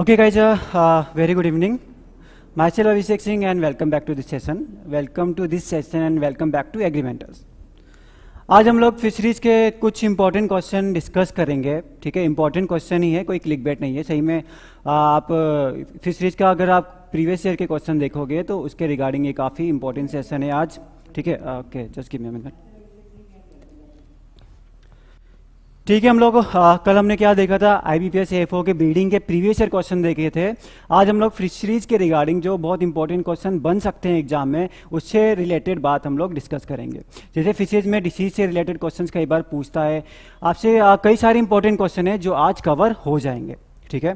Okay guys, uh, uh, very good evening. Myself Abhishek Singh and welcome back to this session. Welcome to this session and welcome back to एग्रीमेंटर्स आज हम लोग fisheries के कुछ important question discuss करेंगे ठीक है important question ही है कोई क्लिक बैट नहीं है सही में आप फिशरीज uh, का अगर आप प्रीवियस ईयर के क्वेश्चन देखोगे तो उसके रिगार्डिंग ये काफ़ी इंपॉर्टेंट सेशन है आज ठीक है okay just give me minute ठीक है हम लोग कल हमने क्या देखा था I B P S F O के ब्रीडिंग के प्रीवियस ईयर क्वेश्चन देखे थे आज हम लोग फिशरीज के रिगार्डिंग जो बहुत इंपॉर्टेंट क्वेश्चन बन सकते हैं एग्जाम में उससे रिलेटेड बात हम लोग डिस्कस करेंगे जैसे फिशरीज में डिसीज से रिलेटेड क्वेश्चन कई बार पूछता है आपसे कई सारे इंपॉर्टेंट क्वेश्चन है जो आज कवर हो जाएंगे ठीक है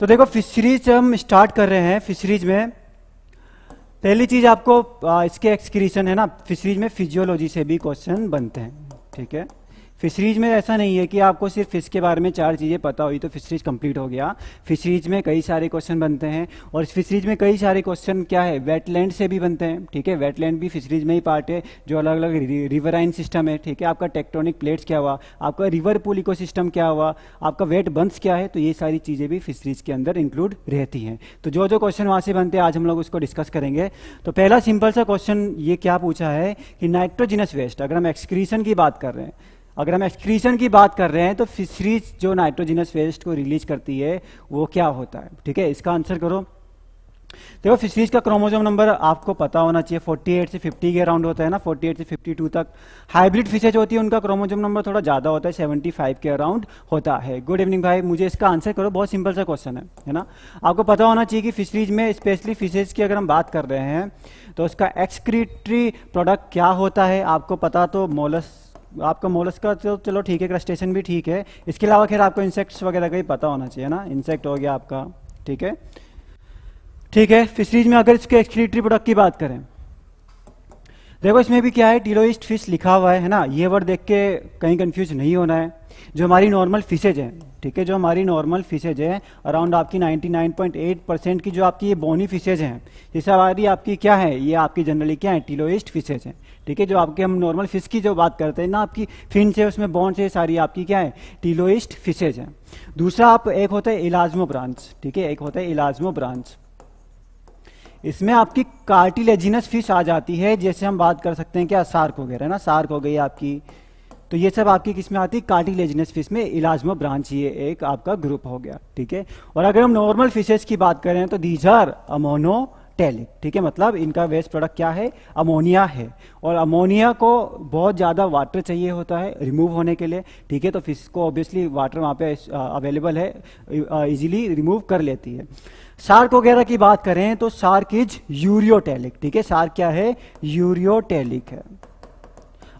तो देखो फिशरीज हम स्टार्ट कर रहे हैं फिशरीज में पहली चीज आपको इसके एक्सक्रीशन है ना फिशरीज में फिजियोलॉजी से भी क्वेश्चन बनते हैं ठीक है फिशरीज में ऐसा नहीं है कि आपको सिर्फ के बारे में चार चीज़ें पता हुई तो फिशरीज कंप्लीट हो गया फिशरीज में कई सारे क्वेश्चन बनते हैं और फिशरीज में कई सारे क्वेश्चन क्या है वेटलैंड से भी बनते हैं ठीक है वेटलैंड भी फिशरीज में ही पार्ट है जो अलग अलग रिवराइन सिस्टम है ठीक है आपका टेक्ट्रॉनिक प्लेट्स क्या हुआ आपका रिवर पुल इको क्या हुआ आपका वेट बंस क्या है तो ये सारी चीज़ें भी फिशरीज के अंदर इंक्लूड रहती हैं तो जो जो क्वेश्चन वहाँ से बनते हैं आज हम लोग उसको डिस्कस करेंगे तो पहला सिंपल सा क्वेश्चन ये क्या पूछा है कि नाइट्रोजिनस वेस्ट अगर हम एक्सक्रीशन की बात कर रहे हैं अगर हम एक्सक्रीशन की बात कर रहे हैं तो फिशरीज जो नाइट्रोजिनस वेस्ट को रिलीज करती है वो क्या होता है ठीक है इसका आंसर करो देखो फिशरीज का क्रोमोजोम नंबर आपको पता होना चाहिए 48 से 50 के अराउंड होता है ना 48 से 52 तक हाइब्रिड फिशेज होती है उनका क्रोमोजोम नंबर थोड़ा ज़्यादा होता है 75 के अराउंड होता है गुड इवनिंग भाई मुझे इसका आंसर करो बहुत सिंपल सा क्वेश्चन है है ना आपको पता होना चाहिए कि फिशरीज में स्पेशली फिशेज की अगर हम बात कर रहे हैं तो उसका एक्सक्रीटरी प्रोडक्ट क्या होता है आपको पता तो मोलस आपका मोलस का तो चलो ठीक है क्रस्टेशन भी ठीक है इसके अलावा खैर आपको इंसेक्ट्स वगैरह का ही पता होना चाहिए ना इंसेक्ट हो गया आपका ठीक है ठीक है फिशरीज में अगर इसके एक्सक्रीटरी प्रोडक्ट की बात करें देखो इसमें भी क्या है टीरोइस्ट फिश लिखा हुआ है है ना ये वर्ड देख के कहीं कंफ्यूज नहीं होना है जो हमारी नॉर्मल फिशेज है ठीक है जो हमारी नॉर्मल फिशेज है अराउंड आपकी 99.8 परसेंट की जो आपकी ये बोनी फिशेज हैं जैसे हमारी आपकी क्या है ये आपकी जनरली क्या है टीलोइस्ट फिशेज है ठीक है जो आपके हम नॉर्मल फिश की जो बात करते हैं ना आपकी फिन है उसमें बॉन्ड है सारी आपकी क्या है टीलोइस्ट फिशेज है दूसरा आप एक होता है इलाजमो ब्रांच ठीक है एक होता है इलाजमो ब्रांच इसमें आपकी कार्टिलेजिनस फिश आ जाती है जैसे हम बात कर सकते हैं क्या सार्क वगैरह ना सार्क हो गई आपकी तो ये सब आपकी किस में आती है कार्टिलेजनस फिश में इलाजमा ब्रांच ये एक आपका ग्रुप हो गया ठीक है और अगर हम नॉर्मल फिशेज की बात करें तो दीज आर अमोनो टेलिक ठीक है मतलब इनका वेस्ट प्रोडक्ट क्या है अमोनिया है और अमोनिया को बहुत ज़्यादा वाटर चाहिए होता है रिमूव होने के लिए ठीक है तो फिश को ऑब्वियसली वाटर वहाँ पे अवेलेबल है इजीली रिमूव कर लेती है शार्क वगैरह की बात करें तो शार्क इज यूरियोटेलिक ठीक है शार्क क्या है यूरियोटेलिक है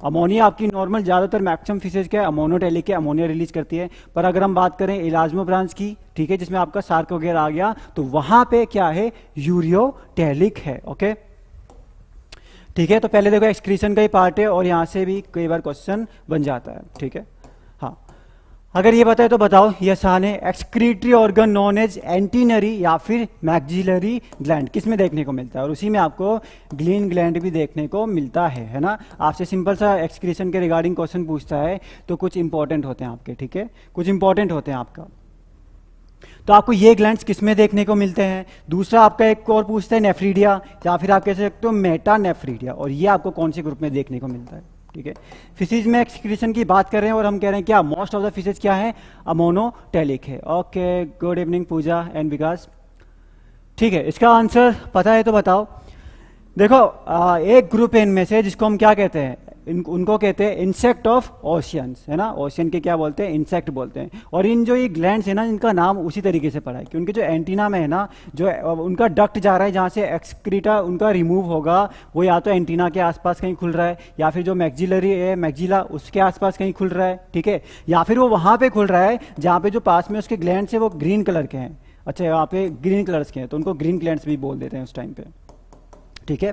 अमोनिया आपकी नॉर्मल ज़्यादातर मैक्सिमम फिशेज क्या है अमोनोटेलिक के अमोनिया रिलीज करती है पर अगर हम बात करें इलाजमो ब्रांच की ठीक है जिसमें आपका सार्क वगैरह आ गया तो वहां पे क्या है यूरियोटेलिक है ओके ठीक है तो पहले देखो एक्सक्रीशन का ही पार्ट है और यहां से भी कई बार क्वेश्चन बन जाता है ठीक है अगर ये बताए तो बताओ यह सान है excretory organ known as antennary या फिर मैगजिलरी ग्लैंड किस में देखने को मिलता है और उसी में आपको ग्लीन ग्लैंड भी देखने को मिलता है है ना आपसे सिंपल सा एक्सक्रीशन के रिगार्डिंग क्वेश्चन पूछता है तो कुछ इंपॉर्टेंट होते हैं आपके ठीक है कुछ इंपॉर्टेंट होते हैं आपका तो आपको ये ग्लैंड किसमें देखने को मिलते हैं दूसरा आपका एक और पूछता है नेफ्रीडिया या फिर आप कह सकते हो मेटा नेफ्रीडिया और ये आपको कौन से ग्रुप में देखने को मिलता है ठीक है फिशेज में एक्सक्रीशन की बात कर रहे हैं और हम कह रहे हैं क्या मोस्ट ऑफ द फिशेज क्या है अमोनोटेलिक है okay good evening Puja and Vikas ठीक है इसका आंसर पता है तो बताओ देखो आ, एक ग्रुप है इनमें से जिसको हम क्या कहते हैं इन, उनको कहते हैं इंसेक्ट ऑफ ओशियंस है ना ओशियन के क्या बोलते हैं इंसेक्ट बोलते हैं और इन जो ये ग्लैंड्स है ना इनका नाम उसी तरीके से पड़ा है कि उनके जो एंटीना में है ना जो उनका डक्ट जा रहा है जहाँ से एक्सक्रीटा उनका रिमूव होगा वो या तो एंटीना के आसपास कहीं खुल रहा है या फिर जो मैगजिलरी है मैगजिला उसके आसपास कहीं खुल रहा है ठीक है या फिर वो वहाँ पे खुल रहा है जहाँ पे जो पास में उसके ग्लैंड है वो ग्रीन कलर के हैं अच्छा यहाँ पे ग्रीन कलर्स के हैं तो उनको ग्रीन ग्लैंड भी बोल देते हैं उस टाइम पे ठीक है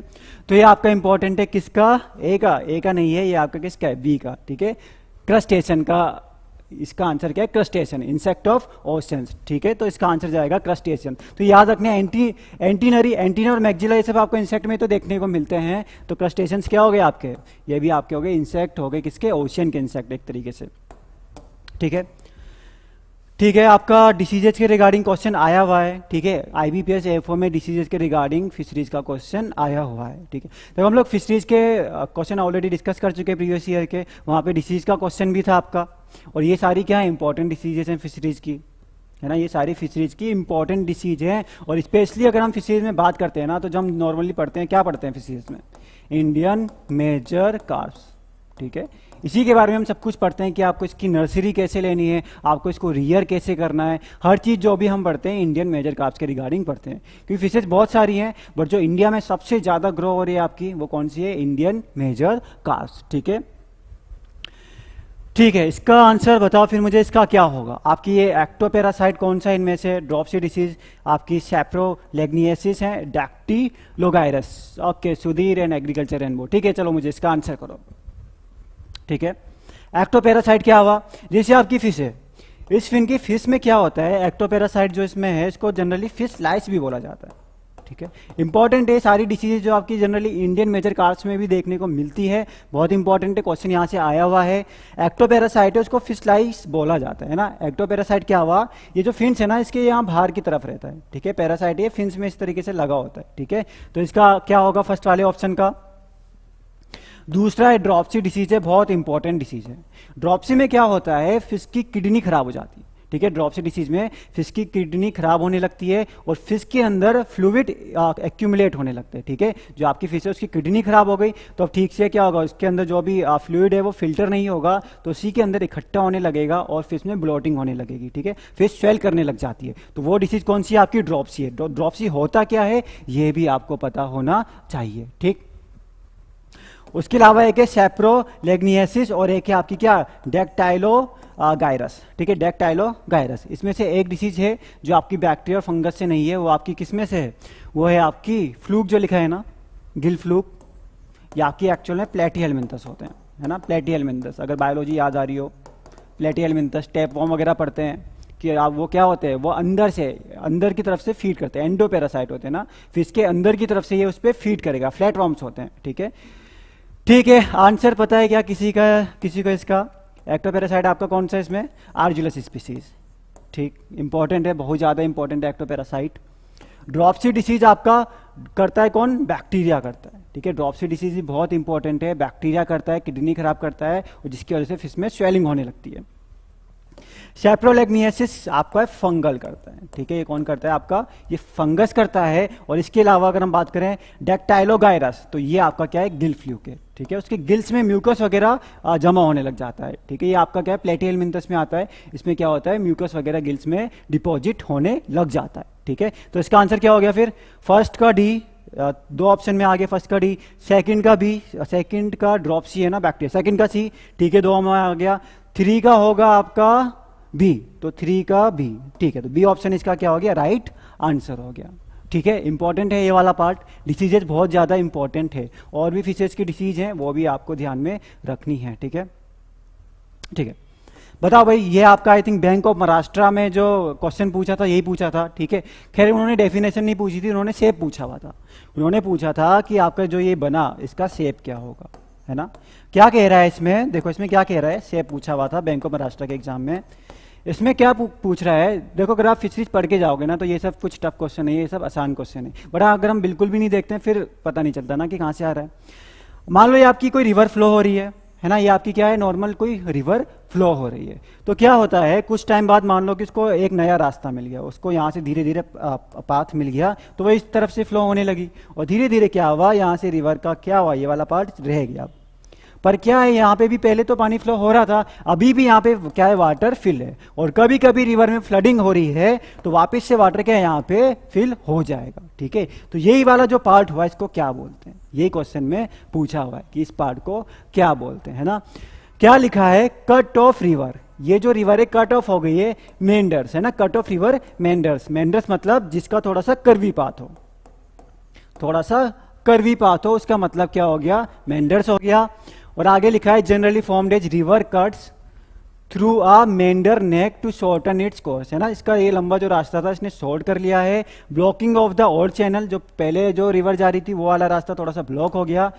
तो ये आपका इंपॉर्टेंट है किसका ए का ए का नहीं है ये आपका किसका है बी का ठीक है क्रस्टेशन का इसका आंसर क्या है क्रस्टेशन इंसेक्ट ऑफ ओशंस ठीक है तो इसका आंसर जाएगा क्रस्टेशन तो याद रखना एंटी एंटीनरी एंटीनर और मैगजिला ये सब आपको इंसेक्ट में तो देखने को मिलते हैं तो क्रस्टेशन क्या हो गए आपके ये भी आपके हो गए इंसेक्ट हो गए किसके ओशियन के इंसेक्ट एक तरीके से ठीक है ठीक है आपका डिसीजेज के रिगार्डिंग क्वेश्चन आया हुआ है ठीक है I B P S F O में डिसीजेज के रिगार्डिंग फिशरीज का क्वेश्चन आया हुआ है ठीक है तो हम लोग फिशरीज के क्वेश्चन ऑलरेडी डिस्कस कर चुके हैं प्रीवियस ईयर के वहाँ पे डिसीज का क्वेश्चन भी था आपका और ये सारी क्या है इंपॉर्टेंट डिसीजेज हैं फिशरीज की है ना ये सारी फिशरीज की इंपॉर्टेंट डिसीज है और स्पेशली अगर हम फिशरीज में बात करते हैं ना तो जब हम नॉर्मली पढ़ते हैं क्या पढ़ते हैं फिशरीज में इंडियन मेजर कार्स ठीक है इसी के बारे में हम सब कुछ पढ़ते हैं कि आपको इसकी नर्सरी कैसे लेनी है आपको इसको रियर कैसे करना है हर चीज़ जो भी हम पढ़ते हैं इंडियन मेजर काप्स के रिगार्डिंग पढ़ते हैं क्योंकि फिशेज बहुत सारी हैं बट जो इंडिया में सबसे ज़्यादा ग्रो हो रही है आपकी वो कौन सी है इंडियन मेजर काप्स ठीक है ठीक है इसका आंसर बताओ फिर मुझे इसका क्या होगा आपकी ये एक्टोपेरासाइट कौन सा इनमें से ड्रॉपसी डिसीज आपकी सेप्रोलेग्नियसिस है Dactylogyrus okay Sudhir and agriculture and वो ठीक है चलो मुझे इसका आंसर करो ठीक है एक्टोपेरासाइट क्या हुआ जैसे आपकी फिश है इस फिन की फिश में क्या होता है एक्टोपेरासाइट जो इसमें है इसको जनरली फिश लाइस भी बोला जाता है ठीक है इंपॉर्टेंट है सारी डिसीजेज जो आपकी जनरली इंडियन मेजर कार्ड्स में भी देखने को मिलती है बहुत इंपॉर्टेंट है क्वेश्चन यहाँ से आया हुआ है एक्टोपेरासाइट है उसको फिशलाइस बोला जाता है ना एक्टोपेरासाइट क्या हुआ ये जो फिंस है ना इसके यहाँ बाहर की तरफ रहता है ठीक है पैरासाइट ये फिंस में इस तरीके से लगा होता है ठीक है तो इसका क्या होगा फर्स्ट वाले ऑप्शन का दूसरा है ड्रॉपसी डिसीज है बहुत इंपॉर्टेंट डिसीज है ड्रॉपसी में क्या होता है फिश की किडनी खराब हो जाती है ठीक है ड्रॉपसी डिसीज में फिश की किडनी खराब होने लगती है और फिश के अंदर फ्लूविड एक्यूमुलेट होने लगते हैं ठीक है जो आपकी फिश है उसकी किडनी खराब हो गई तो अब ठीक से क्या होगा उसके अंदर जो भी फ्लूड है वो फिल्टर नहीं होगा तो उसी के अंदर इकट्ठा होने लगेगा और फिश में ब्लॉटिंग होने लगेगी ठीक है फिश स्वेल करने लग जाती है तो वो डिसीज कौन सी आपकी ड्रॉपसी है ड्रॉपसी होता क्या है ये भी आपको पता होना चाहिए ठीक उसके अलावा एक है सेप्रोलेग्नियसिस और एक है आपकी क्या डेक्टाइलो गायरस ठीक है डेक्टाइलो गायरस इसमें से एक डिसीज है जो आपकी बैक्टीरिया और फंगस से नहीं है वो आपकी किसमें से है वो है आपकी फ्लूक जो लिखा है ना गिल फ्लूक या आपकी एक्चुअल में प्लेटी हेलमिंथस होते हैं है ना प्लेटी हेलमिंथस अगर बायोलॉजी याद आ रही हो प्लेटी हेलमिंथस टेप वॉम वगैरह पढ़ते हैं कि आप वो क्या होते हैं वो अंदर से अंदर की तरफ से फीड करते हैं एंडोपेरासाइट होते हैं ना फिर इसके अंदर की तरफ से ये उस पर फीड करेगा फ्लैट वॉम्स होते हैं ठीक है ठीक है आंसर पता है क्या किसी का किसी का इसका एक्टोपेरासाइट आपका कौन सा इसमें आर्जुलस स्पीसीज ठीक इंपॉर्टेंट है बहुत ज़्यादा इंपॉर्टेंट है एक्टोपेरासाइट ड्रॉपसी डिसीज आपका करता है कौन बैक्टीरिया करता है ठीक है ड्रॉपसी डिसीज भी बहुत इंपॉर्टेंट है बैक्टीरिया करता है किडनी खराब करता है और जिसकी वजह से फिश में स्वेलिंग होने लगती है सेप्रोलेग्नियसिस आपका फंगल करता है ठीक है ये कौन करता है आपका ये फंगस करता है और इसके अलावा अगर हम बात करें डेक्टाइलोगायरस तो ये आपका क्या है गिल फ्लू के ठीक है उसके गिल्स में म्यूकस वगैरह जमा होने लग जाता है ठीक है ये आपका क्या है प्लेटियल मिंतस में आता है इसमें क्या होता है म्यूकस वगैरह गिल्स में डिपॉजिट होने लग जाता है ठीक है तो इसका आंसर क्या हो गया फिर फर्स्ट का डी दो ऑप्शन में आ गया फर्स्ट का डी सेकंड का बी सेकंड का ड्रॉप सी है ना बैक्टीरिया सेकंड का सी ठीक है दो में आ गया थ्री का होगा आपका बी तो थ्री का भी ठीक है तो बी ऑप्शन इसका क्या हो गया राइट right आंसर हो गया ठीक है इंपॉर्टेंट है ये वाला पार्ट डिसीजेज बहुत ज़्यादा इंपॉर्टेंट है और भी फिशेज की डिसीज हैं वो भी आपको ध्यान में रखनी है ठीक है ठीक है बताओ भाई ये आपका I think Bank of Maharashtra में जो क्वेश्चन पूछा था यही पूछा था ठीक है खैर उन्होंने डेफिनेशन नहीं पूछी थी उन्होंने सेप पूछा हुआ था उन्होंने पूछा था कि आपका जो ये बना इसका सेप क्या होगा है ना क्या कह रहा है इसमें देखो इसमें क्या कह रहा है सेप पूछा हुआ था बैंक ऑफ महाराष्ट्र के एग्जाम में इसमें क्या पूछ रहा है देखो अगर आप फिशरीज पढ़ के जाओगे ना तो ये सब कुछ टफ क्वेश्चन है ये सब आसान क्वेश्चन है बड़ा अगर हम बिल्कुल भी नहीं देखते हैं फिर पता नहीं चलता ना कि कहाँ से आ रहा है मान लो ये आपकी कोई रिवर फ्लो हो रही है है ना ये आपकी क्या है नॉर्मल कोई रिवर फ्लो हो रही है तो क्या होता है कुछ टाइम बाद मान लो कि उसको एक नया रास्ता मिल गया उसको यहाँ से धीरे धीरे पाथ मिल गया तो वह इस तरफ से फ्लो होने लगी और धीरे धीरे क्या हुआ यहाँ से रिवर का क्या हुआ ये वाला पार्ट रह गया पर क्या है यहाँ पे भी पहले तो पानी फ्लो हो रहा था अभी भी यहाँ पे क्या है वाटर फिल है और कभी कभी रिवर में फ्लडिंग हो रही है तो वापस से वाटर क्या है यहाँ पे फिल हो जाएगा ठीक है तो यही वाला जो पार्ट हुआ इसको क्या बोलते हैं यही क्वेश्चन में पूछा हुआ है कि इस पार्ट को क्या बोलते हैं ना क्या लिखा है कट ऑफ रिवर ये जो रिवर है कट ऑफ हो गई है मेंडर्स है ना cut off river meanders meanders मतलब जिसका थोड़ा सा करवी पात हो थोड़ा सा करवी पात हो उसका मतलब क्या हो गया मेंडर्स हो गया और आगे लिखा है generally form as river cuts through a meander neck to shorten its course है ना इसका ये लंबा जो रास्ता था इसने शॉर्ट कर लिया है blocking of the old channel जो पहले जो रिवर जा रही थी वो वाला रास्ता थोड़ा सा ब्लॉक हो गया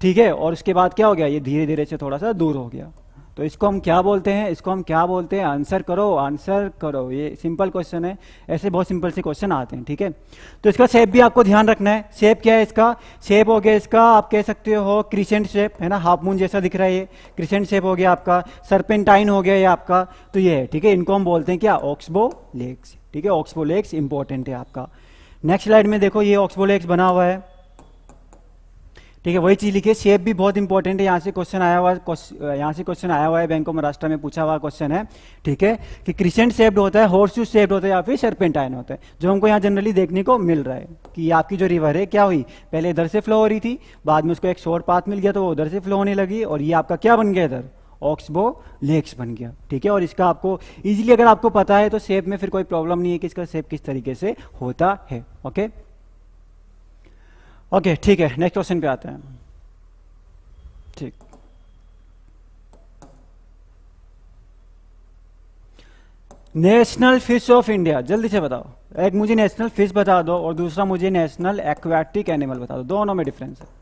ठीक है और उसके बाद क्या हो गया ये धीरे धीरे से थोड़ा सा दूर हो गया तो इसको हम क्या बोलते हैं इसको हम क्या बोलते हैं आंसर करो आंसर करो ये सिंपल क्वेश्चन है ऐसे बहुत सिंपल से क्वेश्चन आते हैं ठीक है तो इसका शेप भी आपको ध्यान रखना है शेप क्या है इसका शेप हो गया इसका आप कह सकते हो क्रिसेंट शेप है ना हाफ मून जैसा दिख रहा है ये क्रिसेंट शेप हो गया आपका सरपेंटाइन हो गया ये आपका तो ये है ठीक है इनको हम बोलते हैं क्या ऑक्सबो लेग्स ठीक है ऑक्सबो लेग्स इंपॉर्टेंट है आपका नेक्स्ट स्लाइड में देखो ये ऑक्सबो लेग्स बना हुआ है ठीक है वही चीज लिखिए शेप भी बहुत इंपॉर्टेंट है यहाँ से क्वेश्चन आया हुआ यहाँ से क्वेश्चन आया हुआ है बैंक ऑफ महाराष्ट्र में पूछा हुआ क्वेश्चन है ठीक है कि क्रिसेंट शेप्ड होता है हॉर्स शेप्ड होता है या फिर सरपेंटाइन होता है जो हमको यहाँ जनरली देखने को मिल रहा है कि आपकी जो रिवर है क्या हुई पहले इधर से फ्लो हो रही थी बाद में उसको एक शोर पाथ मिल गया तो वो उधर से फ्लो होने लगी और ये आपका क्या बन गया इधर ऑक्सबो लेक्स बन गया ठीक है और इसका आपको इजीली अगर आपको पता है तो शेप में फिर कोई प्रॉब्लम नहीं है कि इसका शेप किस तरीके से होता है ओके ओके ठीक है नेक्स्ट क्वेश्चन पे आते हैं ठीक नेशनल फिश ऑफ इंडिया जल्दी से बताओ एक मुझे नेशनल फिश बता दो और दूसरा मुझे नेशनल एक्वाटिक एनिमल बता दो दोनों में डिफरेंस है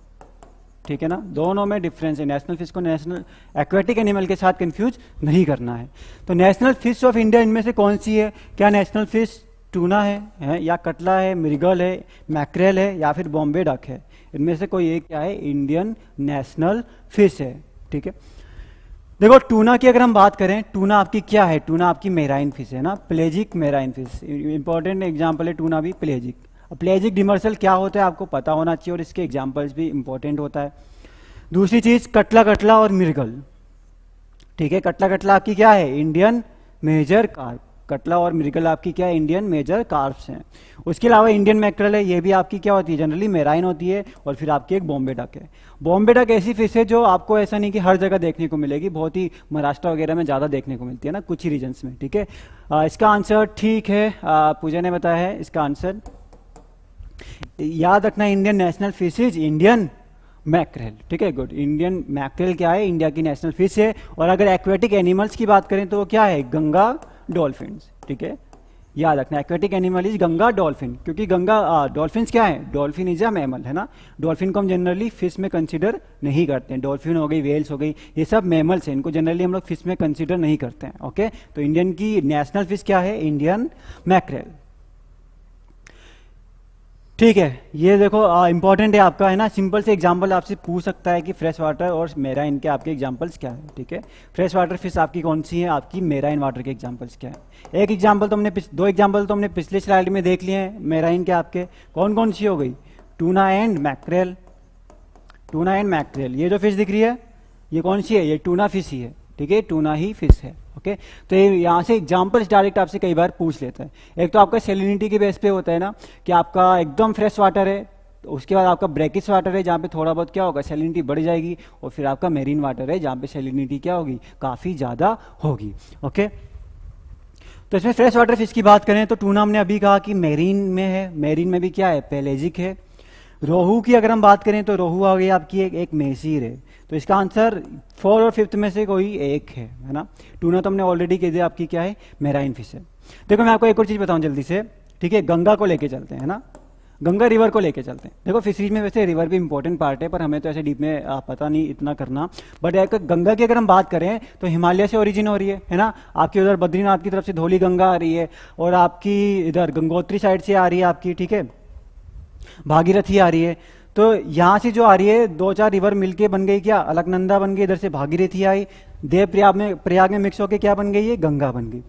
ठीक है ना दोनों में डिफरेंस है नेशनल फिश को नेशनल एक्वेटिक एनिमल के साथ कंफ्यूज नहीं करना है तो नेशनल फिश ऑफ इंडिया इनमें से कौन सी है क्या नेशनल फिश टूना है, है या कटला है मृगल है मैक्रेल है या फिर बॉम्बे डक है इनमें से कोई एक क्या है इंडियन नेशनल फिश है ठीक है देखो टूना की अगर हम बात करें टूना आपकी क्या है टूना आपकी मेराइन फिश है ना pelagic marine fish important example है टूना भी प्लेजिक प्लेजिक डिमर्सल क्या होता है आपको पता होना चाहिए और इसके एग्जाम्पल्स भी इंपॉर्टेंट होता है दूसरी चीज कटला कटला और मिर्गल ठीक है कटला कटला आपकी क्या है इंडियन मेजर कार्प कटला और मिर्गल आपकी क्या है इंडियन मेजर कार्प्स हैं उसके अलावा इंडियन मैक्रल है ये भी आपकी क्या होती है जनरली मेराइन होती है और फिर आपकी एक बॉम्बे डक है बॉम्बे डक ऐसी फिश है जो आपको ऐसा नहीं कि हर जगह देखने को मिलेगी बहुत ही महाराष्ट्र वगैरह में ज़्यादा देखने को मिलती है ना कुछ ही रीजन्स में ठीक है इसका आंसर ठीक है पूजा ने बताया है इसका आंसर याद रखना Indian national fish is Indian mackerel ठीक है गुड इंडियन मैक्रेल क्या है इंडिया की नेशनल फिश है और अगर एक्वेटिक एनिमल्स की बात करें तो क्या है गंगा डॉल्फिन ठीक है याद रखना aquatic animal is Ganga dolphin क्योंकि गंगा डॉल्फिन्स क्या है डॉल्फिन इज अ मैमल है ना डॉल्फिन को हम जनरली फिश में कंसिडर नहीं करते हैं डॉल्फिन हो गई वेल्स हो गई ये सब मैमल्स हैं इनको जनरली हम लोग फिश में कंसिडर नहीं करते हैं ओके तो इंडियन की नेशनल फिश क्या है इंडियन मैक्रेल ठीक है ये देखो इंपॉर्टेंट है आपका है ना सिंपल से एग्जांपल आपसे पूछ सकता है कि फ्रेश वाटर और मेराइन इनके आपके एग्जांपल्स क्या है ठीक है फ्रेश वाटर फिश आपकी कौन सी है आपकी मेराइन वाटर के एग्जांपल्स क्या है एक एग्जांपल तो हमने दो एग्जांपल तो हमने पिछले स्लाइड में देख लिए हैं मेराइन के आपके कौन कौन सी हो गई tuna and mackerel tuna and mackerel ये जो फिश दिख रही है ये कौन सी है ये टूना फिश ही है ठीक है टूना ही फिश है ओके तो ये यहाँ से एग्जाम्पल्स डायरेक्ट आपसे कई बार पूछ लेते हैं एक तो आपका सेलिनिटी के बेस पे होता है ना कि आपका एकदम फ्रेश वाटर है तो उसके बाद आपका ब्रेकिस वाटर है जहाँ पे थोड़ा बहुत क्या होगा सेलिनिटी बढ़ जाएगी और फिर आपका मेरीन वाटर है जहाँ पे सेलिनिटी क्या होगी काफ़ी ज़्यादा होगी ओके तो इसमें फ्रेश वाटर फिश की बात करें तो टूना हमने अभी कहा कि मेरीन में है मेरीन में भी क्या है पेलेजिक है रोहू की अगर हम बात करें तो रोहू आ गई आपकी एक, एक मेसीर है तो इसका आंसर फोर और फिफ्थ में से कोई एक है है ना टूना तो हमने ऑलरेडी कह दिया आपकी क्या है मेराइन फिश है देखो मैं आपको एक और चीज़ बताऊँ जल्दी से ठीक है गंगा को लेके चलते हैं ना गंगा रिवर को लेके चलते हैं देखो फिशरीज में वैसे रिवर भी इंपॉर्टेंट पार्ट है पर हमें तो ऐसे डीप में आ, पता नहीं इतना करना बट एक गंगा की अगर हम बात करें तो हिमालय से ओरिजिन हो रही है है ना आपकी उधर बद्रीनाथ की तरफ से धोली गंगा आ रही है और आपकी इधर गंगोत्री साइड से आ रही है आपकी ठीक है भागीरथी आ रही है तो यहाँ से जो आ रही है दो चार रिवर मिलके बन गई क्या अलकनंदा बन गई इधर से भागीरथी आई देव प्रयाग में प्रयाग में मिक्स होकर क्या बन गई है गंगा बन गई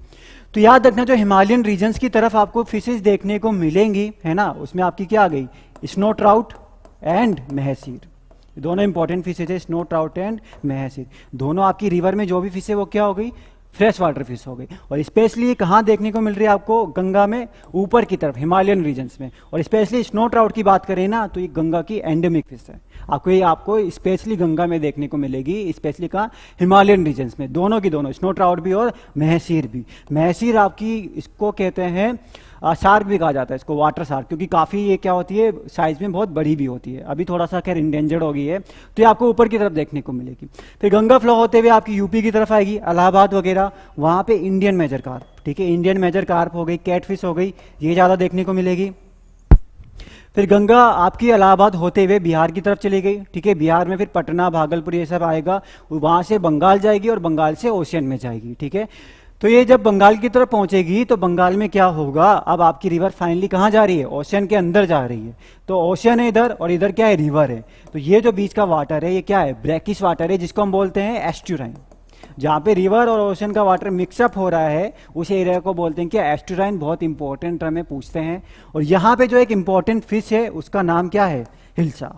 तो याद रखना जो हिमालयन रीजन की तरफ आपको फिशेज देखने को मिलेंगी है ना उसमें आपकी क्या आ गई स्नो ट्राउट एंड महसीर दोनों इंपॉर्टेंट फिशेज है स्नो ट्राउट एंड महसीर दोनों आपकी रिवर में जो भी फिश है वो क्या हो गई फ्रेश वाटर फिश हो गई और स्पेशली कहाँ देखने को मिल रही है आपको गंगा में ऊपर की तरफ हिमालयन रीजन्स में और स्पेशली स्नो ट्राउट की बात करें ना तो ये गंगा की एंडेमिक फिश है आपको ये आपको स्पेशली गंगा में देखने को मिलेगी स्पेशली कहाँ हिमालयन रीजन्स में दोनों की दोनों स्नो ट्राउट भी और महसीर भी महसीर आपकी इसको कहते हैं शार्क भी कहा जाता है इसको वाटर शार्क क्योंकि काफ़ी ये क्या होती है साइज़ में बहुत बड़ी भी होती है अभी थोड़ा सा खैर इंडेंजर्ड हो गई है तो ये आपको ऊपर की तरफ देखने को मिलेगी फिर गंगा फ्लो होते हुए आपकी यूपी की तरफ आएगी अलाहाबाद वगैरह वहाँ पर इंडियन मेजर कार्प ठीक है इंडियन मेजर कार्प हो गई कैटफिश हो गई ये ज़्यादा देखने को मिलेगी फिर गंगा आपकी इलाहाबाद होते हुए बिहार की तरफ चली गई ठीक है बिहार में फिर पटना भागलपुर ये सब आएगा वहां से बंगाल जाएगी और बंगाल से ओशियन में जाएगी ठीक है तो ये जब बंगाल की तरफ पहुंचेगी तो बंगाल में क्या होगा अब आपकी रिवर फाइनली कहाँ जा रही है ओशन के अंदर जा रही है तो ओशन है इधर और इधर क्या है रिवर है तो ये जो बीच का वाटर है ये क्या है ब्रैकिश वाटर है जिसको हम बोलते हैं एस्टूराइन जहाँ पे रिवर और ओशन का वाटर मिक्सअप हो रहा है उस एरिया को बोलते हैं कि एस्टूराइन बहुत इंपॉर्टेंट हमें पूछते हैं और यहाँ पे जो एक इंपॉर्टेंट फिश है उसका नाम क्या है हिल्सा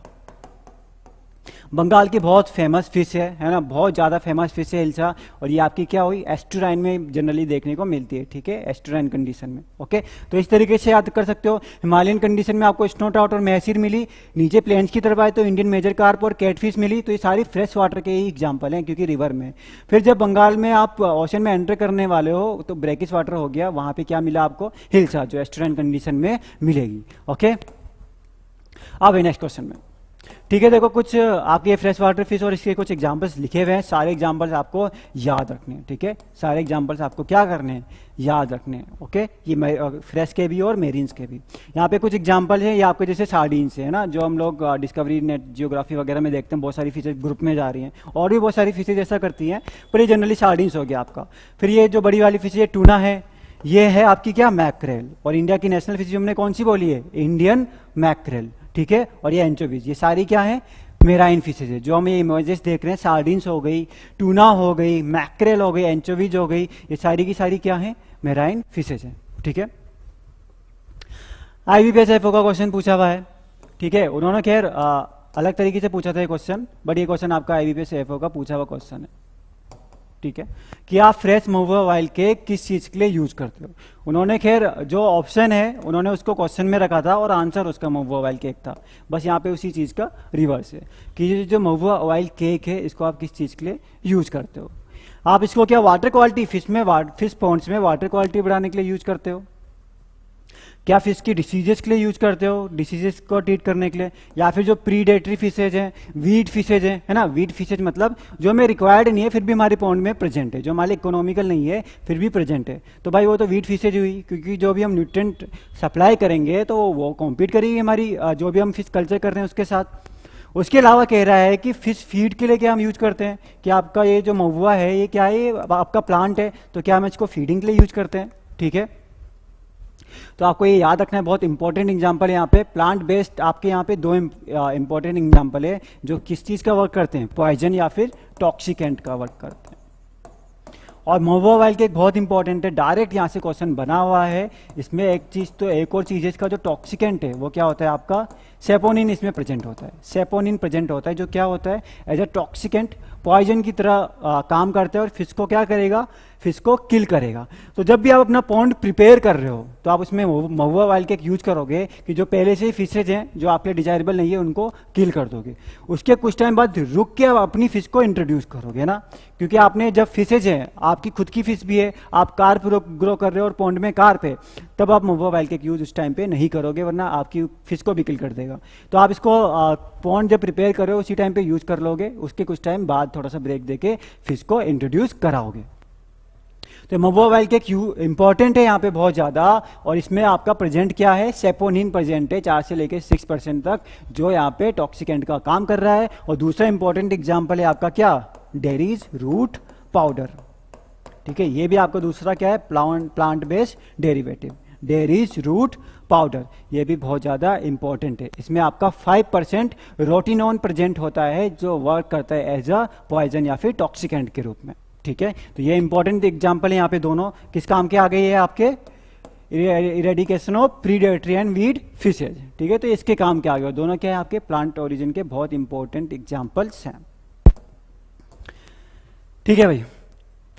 बंगाल की बहुत फेमस फिश है है ना बहुत ज़्यादा फेमस फिश है हिलसा और ये आपकी क्या हुई एस्टोराइन में जनरली देखने को मिलती है ठीक है एस्टोराइन कंडीशन में ओके तो इस तरीके से याद कर सकते हो हिमालयन कंडीशन में आपको स्नो ट्राउट और मैसीर मिली नीचे प्लेन्स की तरफ आए तो इंडियन मेजर कार्प और कैटफिश मिली तो ये सारी फ्रेश वाटर के ही एग्जाम्पल हैं क्योंकि रिवर में फिर जब बंगाल में आप ओशन में एंटर करने वाले हो तो ब्रेकिस वाटर हो गया वहाँ पर क्या मिला आपको हिलसा जो एस्टोराइन कंडीशन में मिलेगी ओके अब नेक्स्ट क्वेश्चन में ठीक है देखो कुछ आपके फ्रेश वाटर फिश और इसके कुछ एग्जाम्पल्स लिखे हुए हैं सारे एग्जाम्पल्स आपको याद रखने हैं ठीक है सारे एग्जाम्पल्स आपको क्या करने हैं याद रखने हैं ओके ये फ्रेश के भी और मेरीन्स के भी यहाँ पे कुछ एग्जांपल्स हैं ये आपके जैसे सार्डिन्स है ना जो हम लोग डिस्कवरी नेट जियोग्राफी वगैरह में देखते हैं बहुत सारी फिशेज ग्रुप में जा रही हैं और भी बहुत सारी फिशेज ऐसा करती हैं पर ये जनरली सार्डिन्स हो गया आपका फिर ये जो बड़ी वाली फिश ये टूना है ये है आपकी क्या मैक्रेल और इंडिया की नेशनल फिश हमने कौन सी बोली है इंडियन मैक्रेल ठीक है और ये एंचोवीज ये सारी क्या है मेराइन फिशेज है जो हम ये इमेजेस देख रहे हैं सार्डिन्स हो गई टूना हो गई मैक्रेल हो गई एंचोवीज हो गई ये सारी की सारी क्या है मेराइन फिशेज है ठीक है आई बी का क्वेश्चन पूछा हुआ है ठीक है उन्होंने खैर अलग तरीके से पूछा था ये क्वेश्चन बट ये क्वेश्चन आपका आई बी का पूछा हुआ क्वेश्चन है ठीक है कि आप फ्रेश महुआ ऑयल केक किस चीज़ के लिए यूज करते हो उन्होंने खैर जो ऑप्शन है उन्होंने उसको क्वेश्चन में रखा था और आंसर उसका महुआ ऑयल केक था बस यहाँ पे उसी चीज़ का रिवर्स है कि जो महुआ ऑयल केक है इसको आप किस चीज़ के लिए यूज करते हो आप इसको क्या वाटर क्वालिटी फिश में फिश पॉइंट्स में वाटर क्वालिटी बढ़ाने के लिए यूज करते हो क्या फिश की डिसीजेस के लिए यूज करते हो डिसीजेस को ट्रीट करने के लिए या फिर जो प्रीडेटरी फिशेज हैं वीट फिशेज हैं है ना वीट फिशेज मतलब जो हमें रिक्वायर्ड नहीं है फिर भी हमारे पॉन्ड में प्रेजेंट है जो हमारे इकोनॉमिकल नहीं है फिर भी प्रेजेंट है तो भाई वो तो वीट फिशेज हुई क्योंकि जो भी हम न्यूट्रेंट सप्लाई करेंगे तो वो कॉम्पीट करेगी हमारी जो भी हम फिश कल्चर कर रहे हैं उसके साथ उसके अलावा कह रहा है कि फिश फीड के लिए क्या हम यूज करते हैं कि आपका ये जो महुआ है ये क्या है आपका प्लांट है तो क्या हम इसको फीडिंग के लिए यूज करते हैं ठीक है तो आपको ये याद रखना है बहुत इंपॉर्टेंट एग्जाम्पल यहाँ पे प्लांट बेस्ड आपके यहाँ पे दो इंपॉर्टेंट एग्जाम्पल है जो किस चीज़ का वर्क करते हैं पॉइजन या फिर टॉक्सिकेंट का वर्क करते हैं और मोबो वाइल के एक बहुत इंपॉर्टेंट है डायरेक्ट यहाँ से क्वेश्चन बना हुआ है इसमें एक चीज़ तो एक और चीज़ है इसका जो टॉक्सिकेंट है वो क्या होता है आपका सेपोनिन इसमें प्रेजेंट होता है सेपोनिन प्रेजेंट होता है जो क्या होता है एज ए टॉक्सिकेंट पॉइजन की तरह आ, काम करता है और फिश को क्या करेगा फिश को किल करेगा तो जब भी आप अपना पॉन्ड प्रिपेयर कर रहे हो तो आप उसमें महुआ वाइल केक यूज करोगे कि जो पहले से ही फिशेज हैं जो आपके डिजायरेबल नहीं है उनको किल कर दोगे उसके कुछ टाइम बाद रुक के आप अपनी फिश को इंट्रोड्यूस करोगे ना क्योंकि आपने जब फिशेज हैं आपकी खुद की फिश भी है आप कार्प ग्रो कर रहे हो और पौंड में कार्प है तब आप महुआ वाइल केक यूज उस टाइम पर नहीं करोगे वरना आपकी फिश को भी किल कर देगा जाएगा तो आप इसको पॉन्ड जब प्रिपेयर कर रहे हो उसी टाइम पे यूज कर लोगे उसके कुछ टाइम बाद थोड़ा सा ब्रेक देके फिश को इंट्रोड्यूस कराओगे तो मोबाइल के क्यू इंपॉर्टेंट है यहाँ पे बहुत ज़्यादा और इसमें आपका प्रेजेंट क्या है सेपोनिन प्रेजेंट है चार से लेके सिक्स परसेंट तक जो यहाँ पे टॉक्सिकेंट का काम कर रहा है और दूसरा इंपॉर्टेंट एग्जाम्पल है आपका क्या डेरीज रूट पाउडर ठीक है ये भी आपका दूसरा क्या है plant plant based derivative derris root powder ये भी बहुत ज़्यादा इंपॉर्टेंट है इसमें आपका 5 परसेंट रोटिनॉन प्रजेंट होता है जो वर्क करता है एज अ पॉइजन या फिर टॉक्सिकेंट के रूप में ठीक है तो ये इंपॉर्टेंट एग्जाम्पल है यहाँ पे दोनों किस काम के आ गई है आपके eradication of predatory and weed fishes ठीक है तो इसके काम के आ गए दोनों क्या है आपके प्लांट ओरिजिन के बहुत इंपॉर्टेंट एग्जाम्पल्स हैं ठीक है भाई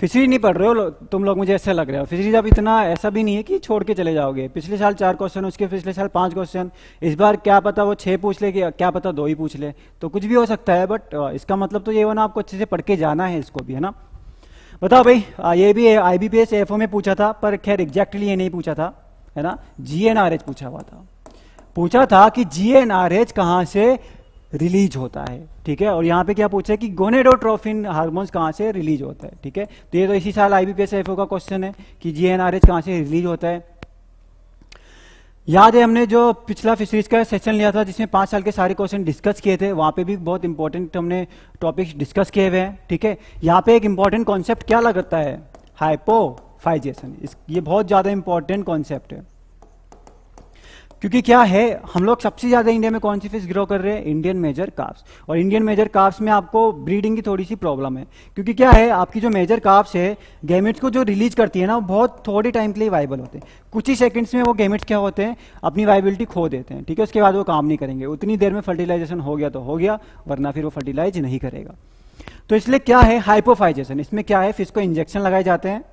फिशरी नहीं पढ़ रहे हो तुम लोग मुझे ऐसा लग रहे हो फिशरीज अब इतना ऐसा भी नहीं है कि छोड़ के चले जाओगे पिछले साल चार क्वेश्चन उसके पिछले साल पांच क्वेश्चन इस बार क्या पता वो छह पूछ ले कि क्या पता दो ही पूछ ले तो कुछ भी हो सकता है बट इसका मतलब तो ये होना आपको अच्छे से पढ़ के जाना है इसको भी है ना बताओ भाई ये भी आई बी पी में पूछा था पर खैर एग्जैक्टली ये नहीं पूछा था है ना जी पूछा हुआ था पूछा था कि जी एन कहाँ से रिलीज होता है ठीक है और यहाँ पे क्या पूछा है कि गोनेडोट्रोफिन हार्मोन्स कहाँ से रिलीज होता है ठीक है तो ये तो इसी साल आईबीपीएस एफओ का क्वेश्चन है कि जीएनआरएच कहाँ से रिलीज होता है याद है हमने जो पिछला फिशरीज का सेशन लिया था जिसमें पांच साल के सारे क्वेश्चन डिस्कस किए थे वहां पे भी बहुत इंपॉर्टेंट हमने टॉपिक्स डिस्कस किए हुए हैं ठीक है यहाँ पे एक इंपॉर्टेंट कॉन्सेप्ट क्या लगता है हाइपोफाइजेशन ये बहुत ज्यादा इंपॉर्टेंट कॉन्सेप्ट है क्योंकि क्या है हम लोग सबसे ज्यादा इंडिया में कौन सी फिश ग्रो कर रहे हैं इंडियन मेजर काप्स और इंडियन मेजर काप्स में आपको ब्रीडिंग की थोड़ी सी प्रॉब्लम है क्योंकि क्या है आपकी जो मेजर काप्स है गेमिट्स को जो रिलीज करती है ना वो बहुत थोड़े टाइम के लिए वाइबल होते हैं कुछ ही सेकंड्स में वो गेमिट्स क्या होते हैं अपनी वाइबिलिटी खो देते हैं ठीक है उसके बाद वो काम नहीं करेंगे उतनी देर में फर्टिलाइजेशन हो गया तो हो गया वरना फिर वो फर्टिलाइज नहीं करेगा तो इसलिए क्या है हाइपोफाइजेशन इसमें क्या है फिश को इंजेक्शन लगाए जाते हैं